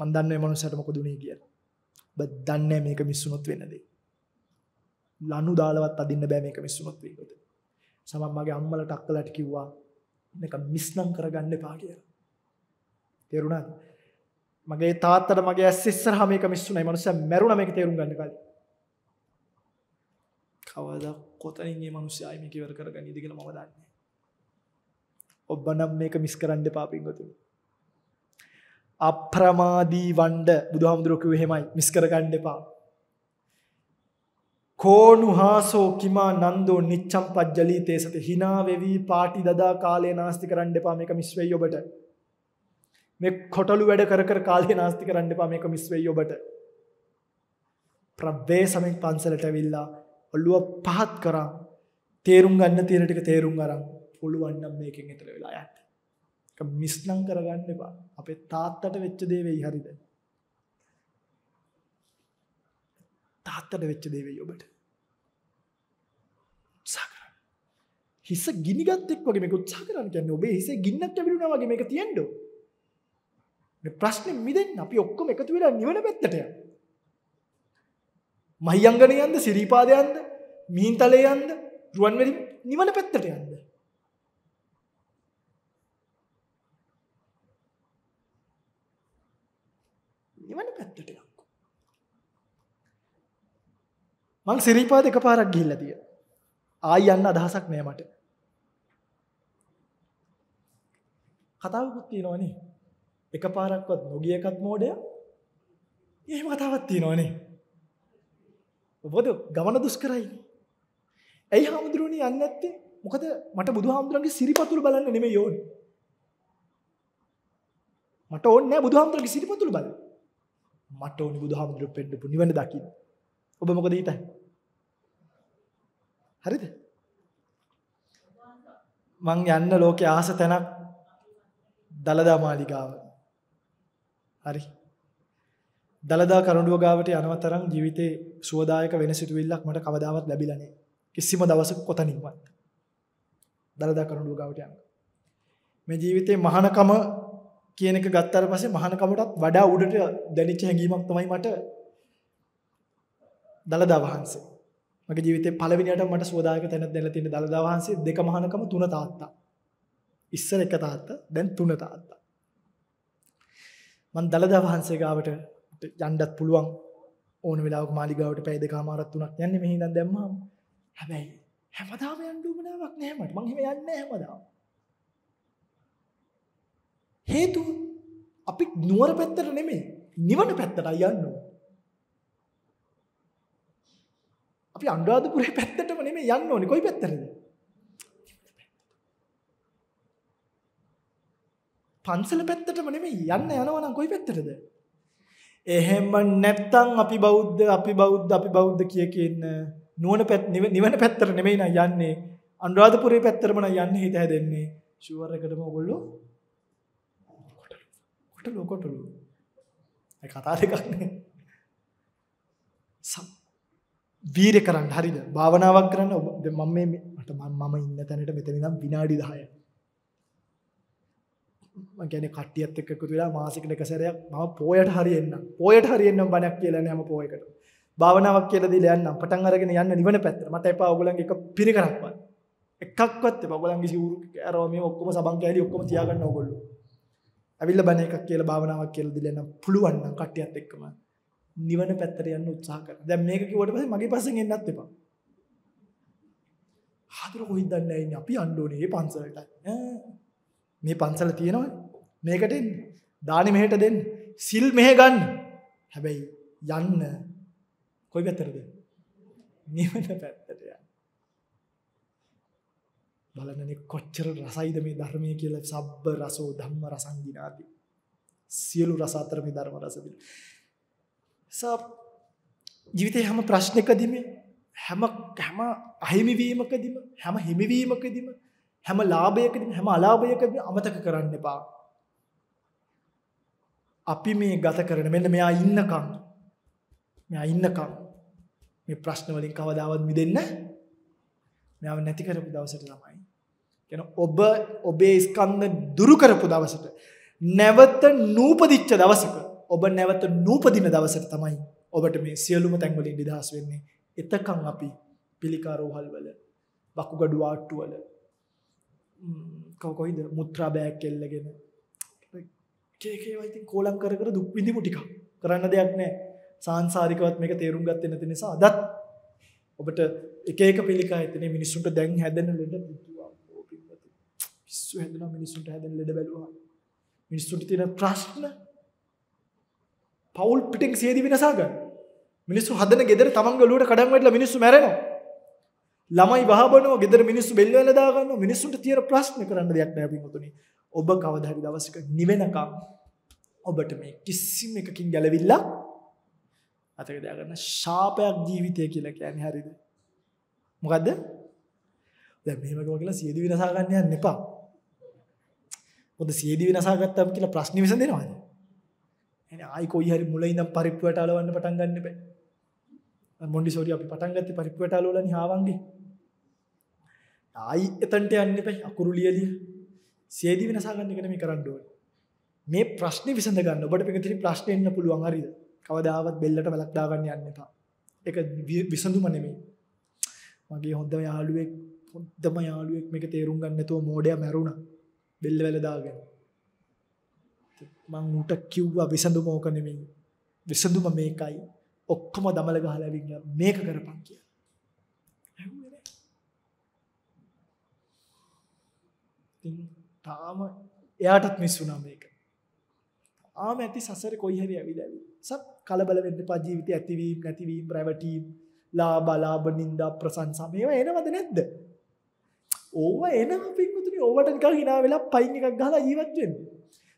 මම දන්නේ මේ මනුස්සයාට මොකද උනේ කියලා. ඔබ දන්නේ මේක මිස් වුණොත් වෙන දේ. ලනු දාලවත් අදින්න බෑ මේක මිස් වුණොත් වේගොත. සමහර මගේ අම්මලට අක්කලට කිව්වා මේක මිස් නම් කරගන්න එපා කියලා. තේරුණාද? මගේ තාත්තට මගේ ඇස් ඉස්සරහා මේක මිස් වුණා. මේ මනුස්සයා මැරුණා මේක තේරුම් ගන්න කලින්. කවද කොතනින්ගේ මනුස්්‍යය මේක වර කරග නිදිගෙන ම දන්නේ. ඔබ නම් මේක මිස් කරන්න පාපින්ගතුන්. අප්‍රමාදී වන්ඩ බුදුහාමුදුරොකව හෙමයි මිස් කරගන්න එපා. කෝනු හාසෝ කිමා නන්දෝ නිච්චම් පද්ජලී තේසත හිනාවෙවී පාටි දදා කාලය නාස්ති කරන්න එපා මේක මිස්වෙයි ඔබට. මේ කොටලු වැඩ කර කාලය නාස්ති කරන්න එපා මේක මිස්වෙයි ඔබට. ප්‍රබ්බේ සමෙන් පන්සලට විල්ලා ඔළුව පහත් කරා තේරුම් ගන්න තියෙන ටික තේරුම් අරන් පුළුවන් නම් මේකෙන් ඈතර වෙලා යන්න. ඒක මිස්නම් කරගන්න එපා. අපේ තාත්තට වෙච්ච දේ වෙයි හරිද? තාත්තට වෙච්ච දේ වෙයි ඔබට. උත්සාහ කරන්න. හිස ගිනිගත් එක් වගේ මේක උත්සාහ කරන්න කියන්නේ ඔබේ හිසේ ගින්නක් ඇවිලුණා වගේ මේක තියෙන්න ඕන. මේ ප්‍රශ්නේ මිදෙන්න අපි ඔක්කොම එකතු වෙලා නිවන පැත්තට යමු. මහියංගන යන්ද සිරීපාදයන්ද මීන්තලේ යන්ද රුවන්වැලි නිවන පැත්තට යන්ද. නිවන පැත්තට යන්න. මං සිරීපාද එක පාරක් ගිහිල්ලා තියෙනවා. ආයි යන්න අදහසක් නෑ මට. කතාවකුත් තියෙනවනේ. එකපාරක්වත් නොගිය එකක් මෝඩය. එහෙම කතාවක් තියෙනවනේ. මොකද ගමන දුෂ්කරයි. ඇයි හාමුදුරුවනේ යන්නේ නැත්තේ? මොකද මට බුදුහාමුදුරන්ගේ සිරිපතුල් බලන්න නෙමෙයි ඕනේ. මට ඕනේ නෑ බුදුහාමුදුරන්ගේ සිරිපතුල් බලන්න. මට ඕනේ බුදුහාමුදුරුවෝ පෙන්නපු නිවන දකින්න. ඔබ මොකද හිතන්නේ? හරිද? මං යන්න ලෝකේ ආස තැනක් දලදා මාලිගාව. හරි. දලදා කරඬුව ගාවට යනව තරම් ජීවිතේ සුවදායක වෙන සිතුවිල්ලක් මට කවදාවත් ලැබිලා නැහැ. කිසිම දවසක කොතනින්වත්. දලදා කරඬුව ගාවට යනවා. මේ ජීවිතේ මහානකම කියන එක ගත්තාට පස්සේ මහානකමටත් වඩා උඩට දැනෙච්ච හැඟීමක් තමයි මට දලදා වහන්සේ. මගේ ජීවිතේ පළවෙනියට මට සුවදායක තැනක් දැනලා තියෙන දලදා වහන්සේ දෙක මහානකම තුන තාත්තා. ඉස්සර එක තාත්තා, දැන් තුන තාත්තා. මම දලදා වහන්සේ ගාවට යන්නත් පුළුවන් ඕන වෙලාවක මාලිගාවට පැය දෙකමාරක් තුනක් යන්නේ මෙහි ඉඳන් දැම්මම හැබැයි හැමදාම යන්න උවමනාවක් නැහැ මට මං එහෙම යන්නේ නැහැ හැමදාම හේතුව අපි නුවර පැත්තට නෙමෙයි නිවන පැත්තටයි යන්න අපි අනුරාධපුරේ පැත්තටම නෙමෙයි යන්න ඕනේ කොයි පැත්තටද පන්සල පැත්තටම නෙමෙයි යන්න යනවා නම් කොයි පැත්තටද එහෙම නැත්තම් අපි බෞද්ධ අපි බෞද්ධ අපි බෞද්ධ කිය කියන නුවණ පැත් නිවන පැත්තට නෙමෙයි නෑ යන්නේ අනුරාධපුරේ පැත්තරම නෑ යන්නේ හිත හැදෙන්නේ ෂුවර් එකටම ඔයගොල්ලෝ කොටලු කොටලු ඒ කතා දෙකක් නේ සම් වීරය කරන්න හරිද භාවනාවක් කරන්න දැන් මම මේ මට මම ඉන්න තැනට මෙතන ඉඳන් විනාඩි 10යි ගැන කටියත් එක් තුලා මාසික දෙකසරයක් මම පෝයට හරියන්න පෝයට හරියන්න බණක් කියලා නෑම පෝයකට භාවනාවක් කියලා දීලා යන්න පටන් අරගෙන යන්න නිවන පැත්තට මට එපා ඔයගලන්ගේ එක පිරිකරක්වත් එකක්වත් එපා ඔයගලන්ගේ සිවුරු අරව මේ ඔක්කොම සබන් කෑලි ඔක්කොම තියාගන්න ඕගොල්ලෝ ඇවිල්ලා බණ එකක් කියලා භාවනාවක් කියලා දීලා යන්න පුළුවන් නම් කටියත් එක්කම නිවන පැත්තට යන්න උත්සාහ කරන්න දැන් මේක කිව්වට පස්සේ මගේ පස්සෙන් එන්නත් එපා හතර කොහින්ද නැහැ ඉන්නේ අපි යන්න ඕනේ මේ පන්සලට ඈ මේ පන්සල තියෙනවනේ. මේකට එන්න. දානි මෙහෙට දෙන්න. සිල් මෙහෙ ගන්න. හැබැයි යන්න කොයි පැත්තටද? නිවන පැත්තට යන්න. බලන්නනේ කොච්චර රසයිද මේ ධර්මයේ කියලා සබ්බ රසෝ ධම්ම රසං දිනාති. සියලු රස අතර මේ ධර්ම රස දින. සබ් ජීවිතේ හැම ප්‍රශ්නකදීම හැම හැම අහිමිවීමකදීම හැම හිමිවීමකදීම හැම ලාභයකදීම හැම අලාභයකදීම අමතක කරන්න එපා. අපි මේ ගත කරන මෙන්න මෙයා ඉන්නකම් මෙයා ඉන්නකම් මේ ප්‍රශ්න වලින් කවදාවත් මිදෙන්න මෙයාව නැති කරපු දවසට තමයි. කියන ඔබ ඔබේ ස්කන්ධ දුරු කරපු දවසට නැවත නූපදිච්ච දවසක ඔබ නැවත නූපදින දවසට තමයි ඔබට මේ සියලුම තැන්වලින් නිදහස් වෙන්නේ. එතකන් අපි පිළිකා රෝහල්වල, බකුගඩු ආට්ටුවල, කවකොයිද මුත්‍රා බෑක් කෙල්ලගෙන ඒකේවයිති කෝලම් කර කර දුක් විඳිමු ටිකක් කරන්න දෙයක් නැහැ සාංශාරිකවත් මේක තේරුම් ගත්තේ නැති නිසා අදත් ඔබට එක එක පිළිකා එතන මිනිස්සුන්ට දැන් හැදෙන ලෙඩ පිටුවා පිටුවා පිස්සු හැදෙන මිනිස්සුන්ට හැදෙන ලෙඩ බැලුවා මිනිස්සුන්ට තියෙන ප්‍රශ්න පවුල් පිටින් සියදි විනාශ ගන්න මිනිස්සු හදන ගෙදර තමන්ගේ ඔළුවට කඩන් වැටලා මිනිස්සු මැරෙනවා ළමයි වහබනෝ ගෙදර මිනිස්සු බෙල් වෙලා දාගන්නවා මිනිස්සුන්ට තියෙන ප්‍රශ්න කරන්න දෙයක් නැහැ පිටුතුනි ඔබ කවදා හරි දවසක නිවෙනකම් ඔබට මේ කිසිම එකකින් ගැලවිල්ලක් අතක දාගන්න ශාපයක් ජීවිතය කියලා කියන්නේ හරිද මොකද්ද දැන් මෙහෙම කිව්වා කියලා සියදි විනාශා ගන්න යන්න එපා මොකද සියදි විනාශා ගත්තාම කියලා ප්‍රශ්නේ විසඳෙනවද එහෙනම් ආයි කොයි හරි මුල ඉඳන් පරිප්පුවට අලවන්න පටන් ගන්න බෑ මොන්ඩිසෝරි අපි පටන් ගත්තේ පරිප්පුවට අලවලානේ හාවන්ගේ ආයි එතනට යන්න එපැයි අකුරු ලියලිය සේදි වෙනසා ගන්න එක නෙමෙයි කරන්න ඕනේ. මේ ප්‍රශ්නේ විසඳ ගන්න. ඔබට පිටින් ප්‍රශ්නේ එන්න පුළුවන් හරිද? කවදාවත් බෙල්ලට වැලක් දාගන්න යන්න එපා. ඒක විසඳුම නෙමෙයි. මගේ හොඳම යාළුවෙක් හොඳම යාළුවෙක් මේක තේරුම් ගන්න නැතුව මෝඩයා මැරුණා. බෙල්ල වැල දාගෙන. මං ඌට කිව්වා විසඳුම ඕක නෙමෙයි. විසඳුම මේකයි. ඔක්කොම දමල ගහලා මේක කරපන් කියලා. ඉතින් තාම එයාටත් මිස් වුණා මේක. ආම ඇති සසර කොයි හැරි ඇවිල්ලා ඇවිල්ලා. සත් කලබල වෙන්න එපා ජීවිතය ඇතිවීම නැතිවීම ප්‍රැවටි ලාභ ලාභ නින්දා ප්‍රශංසා මේවා එනවද නැද්ද? ඕව එනවා පින්තුනේ ඕවට නිකන් hina වෙලා පයින් එකක් ගහලා ජීවත් වෙන්න.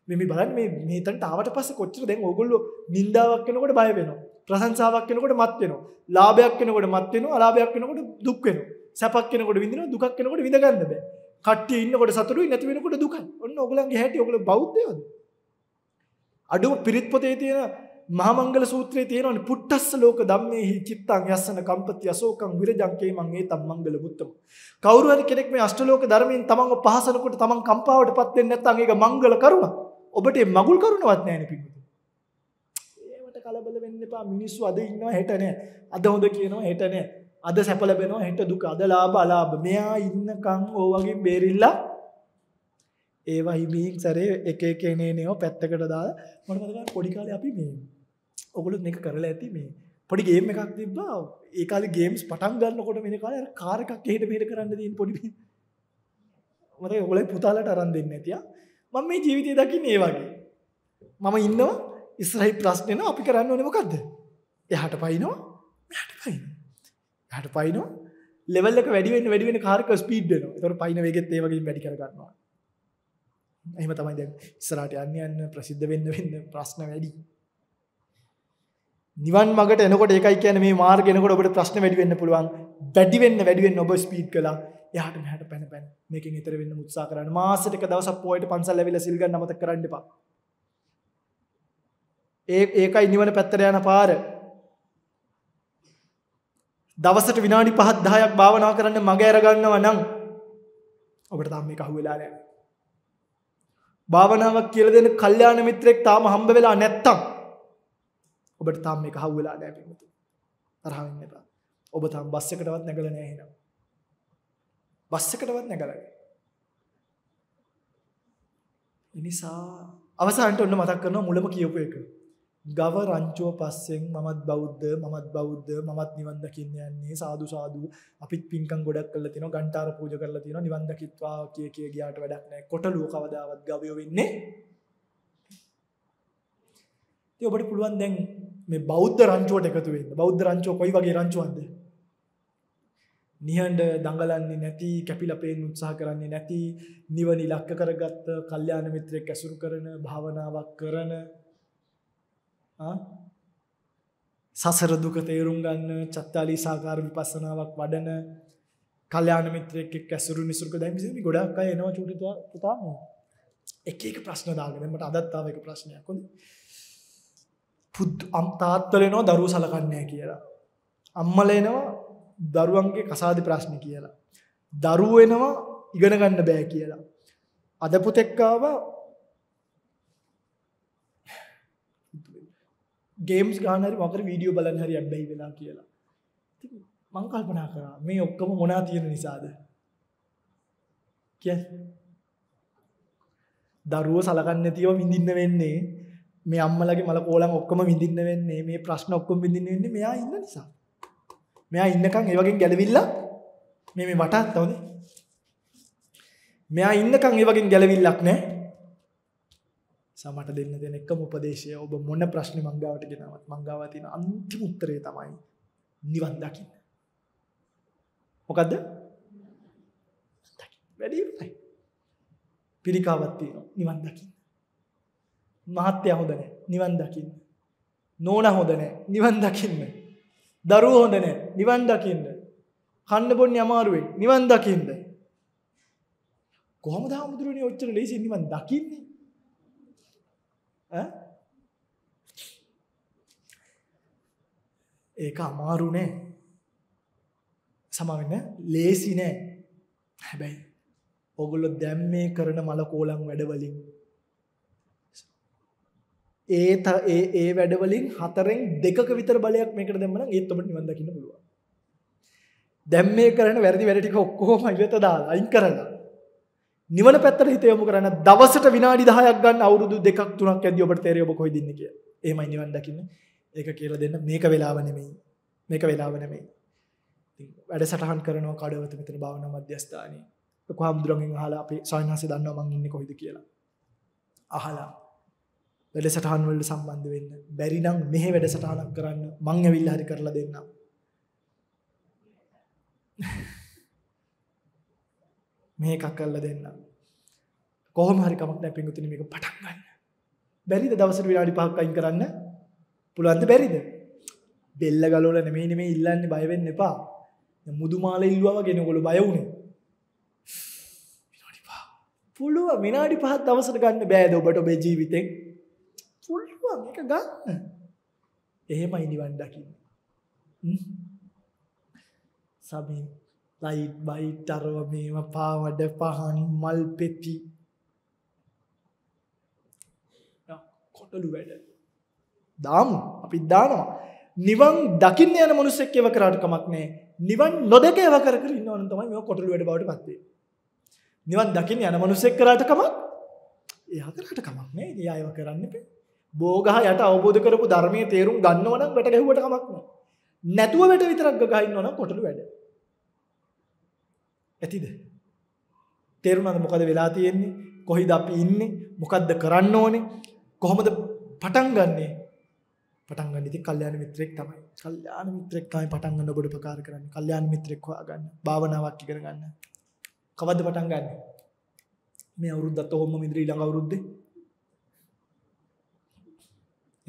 මේ මේ බලන්න මේ මේතනට ආවට පස්සේ කොච්චර දැන් ඕගොල්ලෝ නින්දාවක් වෙනකොට බය වෙනවා. ප්‍රශංසාවක් වෙනකොට මත් වෙනවා. ලාභයක් වෙනකොට මත් වෙනවා. අලාභයක් වෙනකොට දුක් වෙනවා. සැපක් වෙනකොට විඳිනවා. දුකක් වෙනකොට විඳ ගන්න බෑ. කට්ටිය ඉන්නකොට සතුටුයි නැති වෙනකොට දුකයි. ඔන්න ඔයගලන්ගේ හැටි ඔයගල බෞද්ධයෝද? අඩුම පිරිත් පොතේ තියෙන මහා මංගල සූත්‍රයේ තියෙනවානේ පුට්ටස්ස ලෝක ධම්මේහි චිත්තං යස්සන කම්පති අශෝකං විරජං කේමං ඒතම් මංගල මුත්තම. කවුරු හරි කෙනෙක් මේ අෂ්ටලෝක ධර්මයෙන් තමන්ව පහසනකොට තමන් කම්පාවටපත් වෙන්නේ නැත්නම් ඒක මංගල කරුණක්. ඔබට මේ මගුල් කරුණවත් නැහැ නේ පිටුතු. ඒවට කලබල වෙන්න එපා මිනිස්සු අද ඉන්නවා හෙට නෑ. අද හොඳ කියනවා හෙට නෑ. අද සැපලබෙනවා හෙට දුක අද ලාභ අලාභ මෙයා ඉන්නකම් ඕ වගේ බේරිලා ඒවා හිමින් සැරේ එක එක එනේනේව පැත්තකට දාලා මට මතකයි පොඩි කාලේ අපි මේ ඔගොල්ලොත් මේක කරලා ඇති මේ පොඩි ගේම් එකක් තිබ්බා ඒ කාලේ ගේම්ස් පටන් ගන්නකොට මේ කාලේ අර කාර් එකක් එහෙට මෙහෙට කරන්න දෙන පොඩි මට ඔයගොල්ලෝ පුතාලට අරන් දෙන්න ඇතියා මම මේ ජීවිතය දකින්නේ ඒ වගේ මම ඉන්නවා ඉස්රායිල් ප්‍රශ්නේ න අපි කරන්න ඕනේ මොකද්ද එහාට පයින්නවා මෙහාට පයින්නවා හට පයිනෝ ලෙවල්ලක වැඩිවෙන් වැඩිවෙන කාරක ස්පීඩ්න තොර පයින වගෙත් ඒවගේ වැඩි කරගන්නවා එහම තමයි දැ ඉස්සරට යන්න යන්න ප්‍රසිද්ධ වෙන්න වෙන්න ප්‍රශ්න වැඩි නිවන් මගට එනකොට එකයි කියන මේ මාර්ගෙනකොට ඔබට ප්‍රශ්න වැඩිවෙන්න පුළුවන් වැඩිවෙන්න වැඩිවෙන් ඔබ ස්පීඩ් කලා යාට හැට පැන පැන් මේක ඉතර වෙන්න මුත්සා කරන්න මාසටක දවස පෝයට පන්සල් ලැවිල සිල්ග නමත කරන්නපා ඒ ඒකයි නිවන පැත්තර යන පාර දවසට විනාඩි 5ක් 10ක් භාවනා කරන්න මග ඇර ගන්නවා නම් ඔබට තාම මේක අහුවෙලා නැහැ. භාවනාවක් කියලා දෙන කල්යාණ මිත්‍රෙක් තාම හම්බ වෙලා නැත්තම් ඔබට තාම මේක අහුවෙලා නැහැ පිටු. තරහ වෙන්න එපා. ඔබ තාම බස් එකටවත් නැගලා නැහැ එහෙනම්. බස් එකටවත් නැගලා නැහැ. ඉනිසා අවසානට ඔන්න මතක් කරනවා මුලම කියපු එක. ගව රංචුව පස්සෙන් මමත් බෞද්ධ මමත් බෞද්ධ මමත් නිවන් දකින්න යන්නේ සාදු සාදු අපිත් පින්කම් ගොඩක් කරලා තිනවා ගන්ටාර පූජා කරලා තිනවා නිවන් දකිත්වා කිය කිය ගියාට වැඩක් නැහැ කොටලුව කවදාවත් ගවයෝ වෙන්නේ ඉතින් ඔබට පුළුවන් දැන් මේ බෞද්ධ රංචුවට එකතු වෙන්න බෞද්ධ රංචුව කොයි වගේ රංචුවක්ද නිහඬ දඟලන්නේ නැති කැපිලා පේන්න උත්සාහ කරන්නේ නැති නිවන ඉලක්ක කරගත්ත කල්යාණ මිත්‍රයෙක් ඇසුරු කරන භාවනාවක් කරන සසර දුක තේරුම් ගන්න චත්තාලීසාකාර විපස්සනාවක් වඩන කල්යාණ මිත්‍රයෙක් එක්ක ඇසුරු නිසුරුක දැන් විසින් ගොඩක් අය එනවා චූටි පුතා එක එක ප්‍රශ්න දාගෙන මට අදත් ආව එක ප්‍රශ්නයක් හොඳයි පුද් අම් තාත්තල එනවා දරුවෝ සලකන්නේ නැහැ කියලා අම්මල එනවා දරුවන්ගේ කසාදි ප්‍රශ්න කියලා දරුවෝ එනවා ඉගෙන ගන්න බෑ කියලා අද පුතෙක් ආවා ගේම්ස් ගානරි වකර වීඩියෝ බලන් හරි අබ්බැහි වෙලා කියලා මං කල්පනා කරා මේ ඔක්කොම මොනා තියෙන නිසාද කිය දරුව සලකන්න තියව විඳින්න වෙන්නේ මේ අම්මලගේ මල කෝලම් ඔක්කොම විඳින්න වෙන්නේ මේ ප්‍රශ්න ඔක්කොම විඳින්න වෙන්නේ මෙයා ඉන්න නිසා මෙයා ඉන්නකම් ඒ වගේ ගැලවිලා මේ මේ වටත් තවනේ මෙයා ඉන්නකම් ඒ වගේ ගැලවිල්ලක් නෑ සමට දෙන්න දෙන එකම උපදේශය ඔබ මොන ප්‍රශ්නේ මංගාවට ගෙනවත් මංගාව තියෙන අන්තිම උත්තරේ තමයි නිවන් දකින්න. මොකද්ද? වැඩි ඉවරයි. පිරිකාවක් තියෙනවා නිවන් දකින්න. මහත්ය හොඳ නැහැ නිවන් දකින්න. නෝනා හොඳ නැහැ නිවන් දකින්න. දරුවෝ හොඳ නැහැ නිවන් දකින්න. කන්න බොන්නේ අමාරුවෙන් නිවන් දකින්න. කොහොමද හාමුදුරනේ ඔච්චර ලේසියෙන් නිවන් දකින්නේ? ඒක අමාරු නෑ. සමා වෙන්න ලේසි නෑ. හැබැයි ඔගොල්ලෝ දැන් මේ කරන මල කෝලම් වැඩවලින් ඒ ඒ ඒ වැඩවලින් හතරෙන් දෙකක විතර බලයක් මේකට දෙන්න නම් ඒත් ඔබට නිවන් දකින්න පුළුවන්. දැන් මේ කරන වැරදි වැඩ ටික ඔක්කොම ඉවත දාලා අයින් කරලා නිවන පැත්තට හිත යොමු කරන්න දවසට විනාඩි 10ක් ගන්න අවුරුදු දෙකක් තුනක් ඇද්දි ඔබට තේරෙයි ඔබ කොහෙද ඉන්නේ කියලා. එහෙමයි නිවන් දකින්නේ. ඒක කියලා දෙන්න මේක වෙලාව නෙමෙයි. මේක වෙලාව නෙමෙයි. වැඩසටහන් කරනවා කඩවත මෙතන භාවනා මධ්‍යස්ථානයේ. ලොකු හාමුදුරන්ගෙන් අහලා අපි සයන්හසේ දන්නවා මං ඉන්නේ කොහෙද කියලා. අහලා වැඩසටහන් වලට සම්බන්ධ වෙන්න. බැරි නම් මෙහෙ වැඩසටහනක් කරන්න මං ඇවිල්ලා හරි කරලා දෙන්නම්. මේකක් කරලා දෙන්න. කොහොම හරි කමක් නැහැ පිංගුතුනි මේක පටන් ගන්න. බැරිද දවසට විනාඩි 5ක් අයින් කරන්න? පුළුවන්ද බැරිද? බෙල්ල ගලවලා නෙමෙයි නෙමෙයි ඉල්ලන්නේ බය වෙන්න එපා. මුදුමාල ඉල්ලුවා වගේ නේගොල්ලෝ බය වුනේ. විනාඩි 5. පුළුවන් විනාඩි 5ක් දවසට ගන්න බෑද ඔබට ඔබේ ජීවිතෙන්? පුළුවන් ඒක ගන්න. එහෙමයි නිවන් දකින්නේ. සමින් ලයිට් බයිට් අරව මේව පාවඩ පහන් මල් පෙති කොටලු වැඩ දාමු අපි දානවා නිවන් දකින්න යන මනුස්සෙක් ඒව කරාට කමක් නැහැ නිවන් නොදක ඒව කර කර ඉන්නවනම් තමයි මේව කොටලු වැඩ බවට පත් වෙන්නේ නිවන් දකින්න යන මනුස්සෙක් කරාට කමක් එයා කරාට කමක් නැහැ එයා ඒව කරන්න බෑ බෝගහ යට අවබෝධ කරපු ධර්මයේ තේරුම් ගන්නව නම් වැට ගැහුවට කමක් නැහැ නැතුව වැට විතරක් ගහ ඉන්නවනම් කොටලු වැඩ ඇතිද? තේරුණාද මොකද වෙලා තියෙන්නේ? කොහිද අපි ඉන්නේ? මොකද්ද කරන්න ඕනේ? කොහොමද පටන් ගන්නෙ? පටන් ගන්න ඉතින් කල්යාණ මිත්‍රෙක් තමයි. කල්යාණ මිත්‍රෙක් තමයි පටන් ගන්න ඔබට උපකාර කරන්නේ. කල්යාණ මිත්‍රෙක් හොයාගන්න. භාවනාවක් ඉගෙන ගන්න. කවද්ද පටන් ගන්න? මේ අවුරුද්දත් ඔහොම මින්ද්‍ර ඊළඟ අවුරුද්දේ.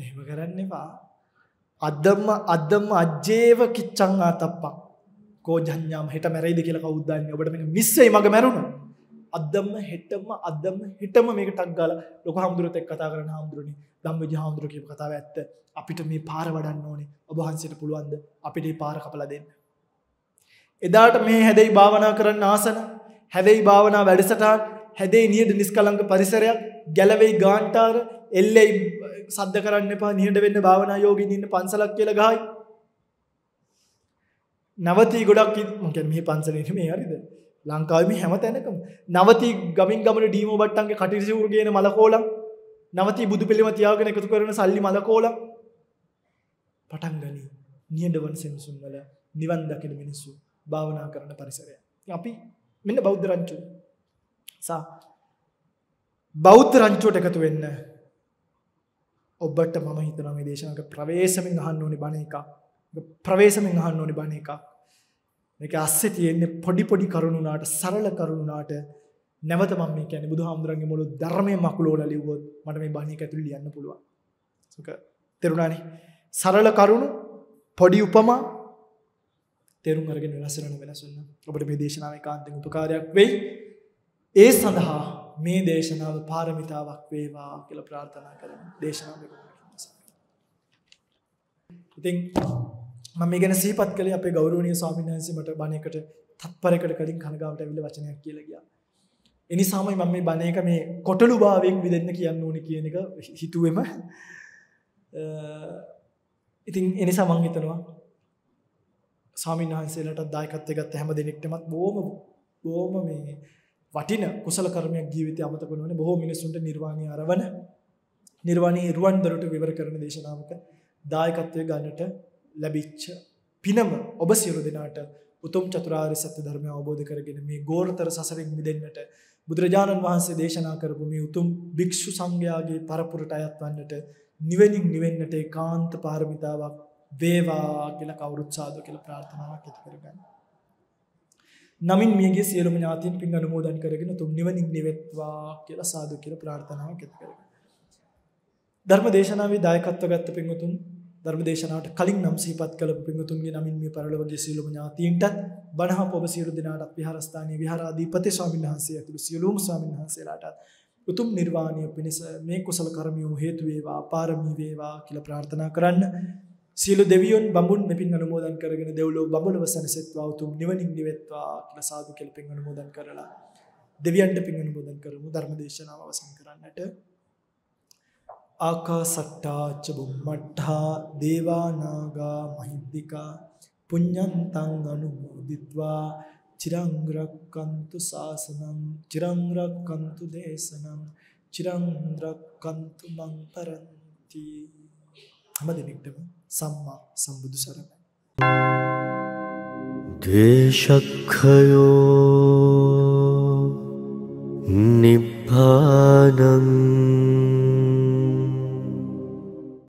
එහෙම කරන්න එපා. අදම අදම අජේව කිච්ඡං ආතප්පං කෝජඥාම් හෙට මැරයිද කියල කෞද්දාන්න ඔබට මේ මිස්සේ මඟ මැරුණු අදදම්ම හෙටම අදම හිටම මේක ටක් ගල ලොක හමුදුරතෙක් කතා කරන හාමුදුරනි දම්ම ජහාමුදුරකීම කතාව ඇත්ත අපිට මේ පාර වඩන්න ඕනේ ඔබහන්සට පුළුවන්ද අපිට පාර කපල දෙන්න. එදාට මේ හැදැයි භාවනා කරන්න ආසන හැදැයි භාවනා වැඩසටාන් හැදේ නියට නිස්කලංග පරිසරයක් ගැලවෙයි ගාන්ටාර එල්ලෙයි සද්ධ කරන්න එපා නිහට වෙන්න භාවනා යෝගී ඉන්න පන්සලක් කියල ගයි නවතී ගොඩක් මොකද මේ පන්සලේ මේ හරිද ලංකාවේ මේ හැම තැනකම නවතී ගමින් ගමන ඩීමෝ බට්ටන්ගේ කටිරිසිවුරු ගේන මලකෝලම් නවතී බුදු පිළිම තියාගෙන එකතු කරන සල්ලි මලකෝලම් පටන් ගනී නියඬවන් සෙන්සුන් වල නිවන් දකින මිනිස්සු භාවනා කරන පරිසරය අපි මෙන්න බෞද්ධ රංචු සා බෞද්ධ රංචුවට එකතු වෙන්න ඔබට මම හිතනවා මේ දේශනාවක ප්‍රවේශමෙන් අහන්න ඕනේ බණ එකක් ප්‍රවේශමෙන් අහන්න ඕනේ බණ එකක්. මේක ඇස්සේ තියෙන්නේ පොඩි පොඩි කරුණුනාට සරල කරුණුනාට නැවත මම මේ කියන්නේ බුදුහාමුදුරන්ගේ මුළු ධර්මයේ මකුලෝලා ලිව්වොත් මට මේ බණ එක ඇතුළේ ලියන්න පුළුවන්. සුක තේරුණානේ. සරල කරුණු පොඩි උපමා තේරුම් අරගෙන වෙනස් වෙනවන වෙනස් වෙන. ඔබට මේ දේශනාව ඒකාන්තයෙන් උපකාරයක් වෙයි. ඒ සඳහා මේ දේශනාව පාරමිතාවක් වේවා කියලා ප්‍රාර්ථනා කරමි. දේශනාව දෙකක්. ඉතින් මම ගැන සීපත් කළේ අපේ ගෞරවනීය ස්වාමීන් වහන්සේ මට බණයකට තත්පරයකට කලින් කනගාවට ඇවිල්ලා වචනයක් කියලා ගියා. ඒ නිසාමයි මම මේ බණ එක මේ කොටලු භාවයෙන් විදෙන්න කියන්න ඕනේ කියන එක හිතුවෙම ඉතින් ඒ නිසා මම හිතනවා ස්වාමීන් වහන්සේලාට දායකත්වය ගත්ත හැම දෙනෙක්ටමත් බොහොම බොහොම මේ වටින කුසල කර්මයක් ජීවිතය අමතක නොවන බොහෝ මිනිසුන්ට නිර්වාණය ආරවන නිර්වාණය රුවන් දොරට විවර කරන දේශනාවක දායකත්වය ගන්නට ලැබිච්ච පිනම ඔබ සියලු දෙනාට උතුම් චතුරාර්ය සත්‍ය ධර්මය අවබෝධ කරගෙන මේ ගෝරතර සසරෙන් මිදෙන්නට බුදුරජාණන් වහන්සේ දේශනා කරපු මේ උතුම් භික්ෂු සංඝයාගේ පරපුරට අයත් වන්නට නිවෙනින් නිවෙන්නට ඒකාන්ත පාරමිතාවක් වේවා කියලා කවුරුත් සාදු කියලා ප්‍රාර්ථනාවක් ඇති කරගන්න. නමින් මියගේ සියලුම ඥාතීන් පින් අනුමෝදන් කරගෙන උතුම් නිවනින් නිවෙත්වා කියලා සාදු කියලා ප්‍රාර්ථනාවක් ඇති කරගන්න. ධර්ම දේශනාවේ දායකත්ව ගත්ත පින්වතුන් ධර්මදේශනාවට කලින් නම් සිහිපත් කළ පින්වතුන්ගේ නමින් මේ පරලොවගේ සියලුම ඥාතීන්ටත් බණහ ඔබ සියලු දෙනාටත් විහාරස්ථානයේ විහාරාධිපති ස්වාමීන් වහන්සේ ඇතුළු සියලුම ස්වාමීන් වහන්සේලාටත් උතුම් නිර්වාණය පිණිස මේ කුසල කර්මියෝ හේතු වේවා පාරමී වේවා කියලා ප්‍රාර්ථනා කරන්න. සියලු දෙවියොන් බඹුන් මෙපින් අනුමෝදන් කරගෙන දෙව්ලොව බඹලව සැනසෙත්වා උතුම් නිවනින් නිවෙත්වා කියලා සාදු කියලා පින් අනුමෝදන් කරලා දෙවියන්ට පින් අනුමෝදන් කරමු ධර්මදේශනාව අවසන් කරන්නට ආකාසට්ටා ච බුම්මට්ඨා දේවානාගා මහිද්దికා පුඤ්ඤන්තං අනුමෝදිත්වා චිරං රක්칸තු සාසනං චිරං රක්칸තු දේශනං චිරං රක්칸තු මං පරන්ති හැමදෙනෙක්ටම සම්මා සම්බුදු සරණයි ද්වේෂක්ඛයෝ නිබ්බානං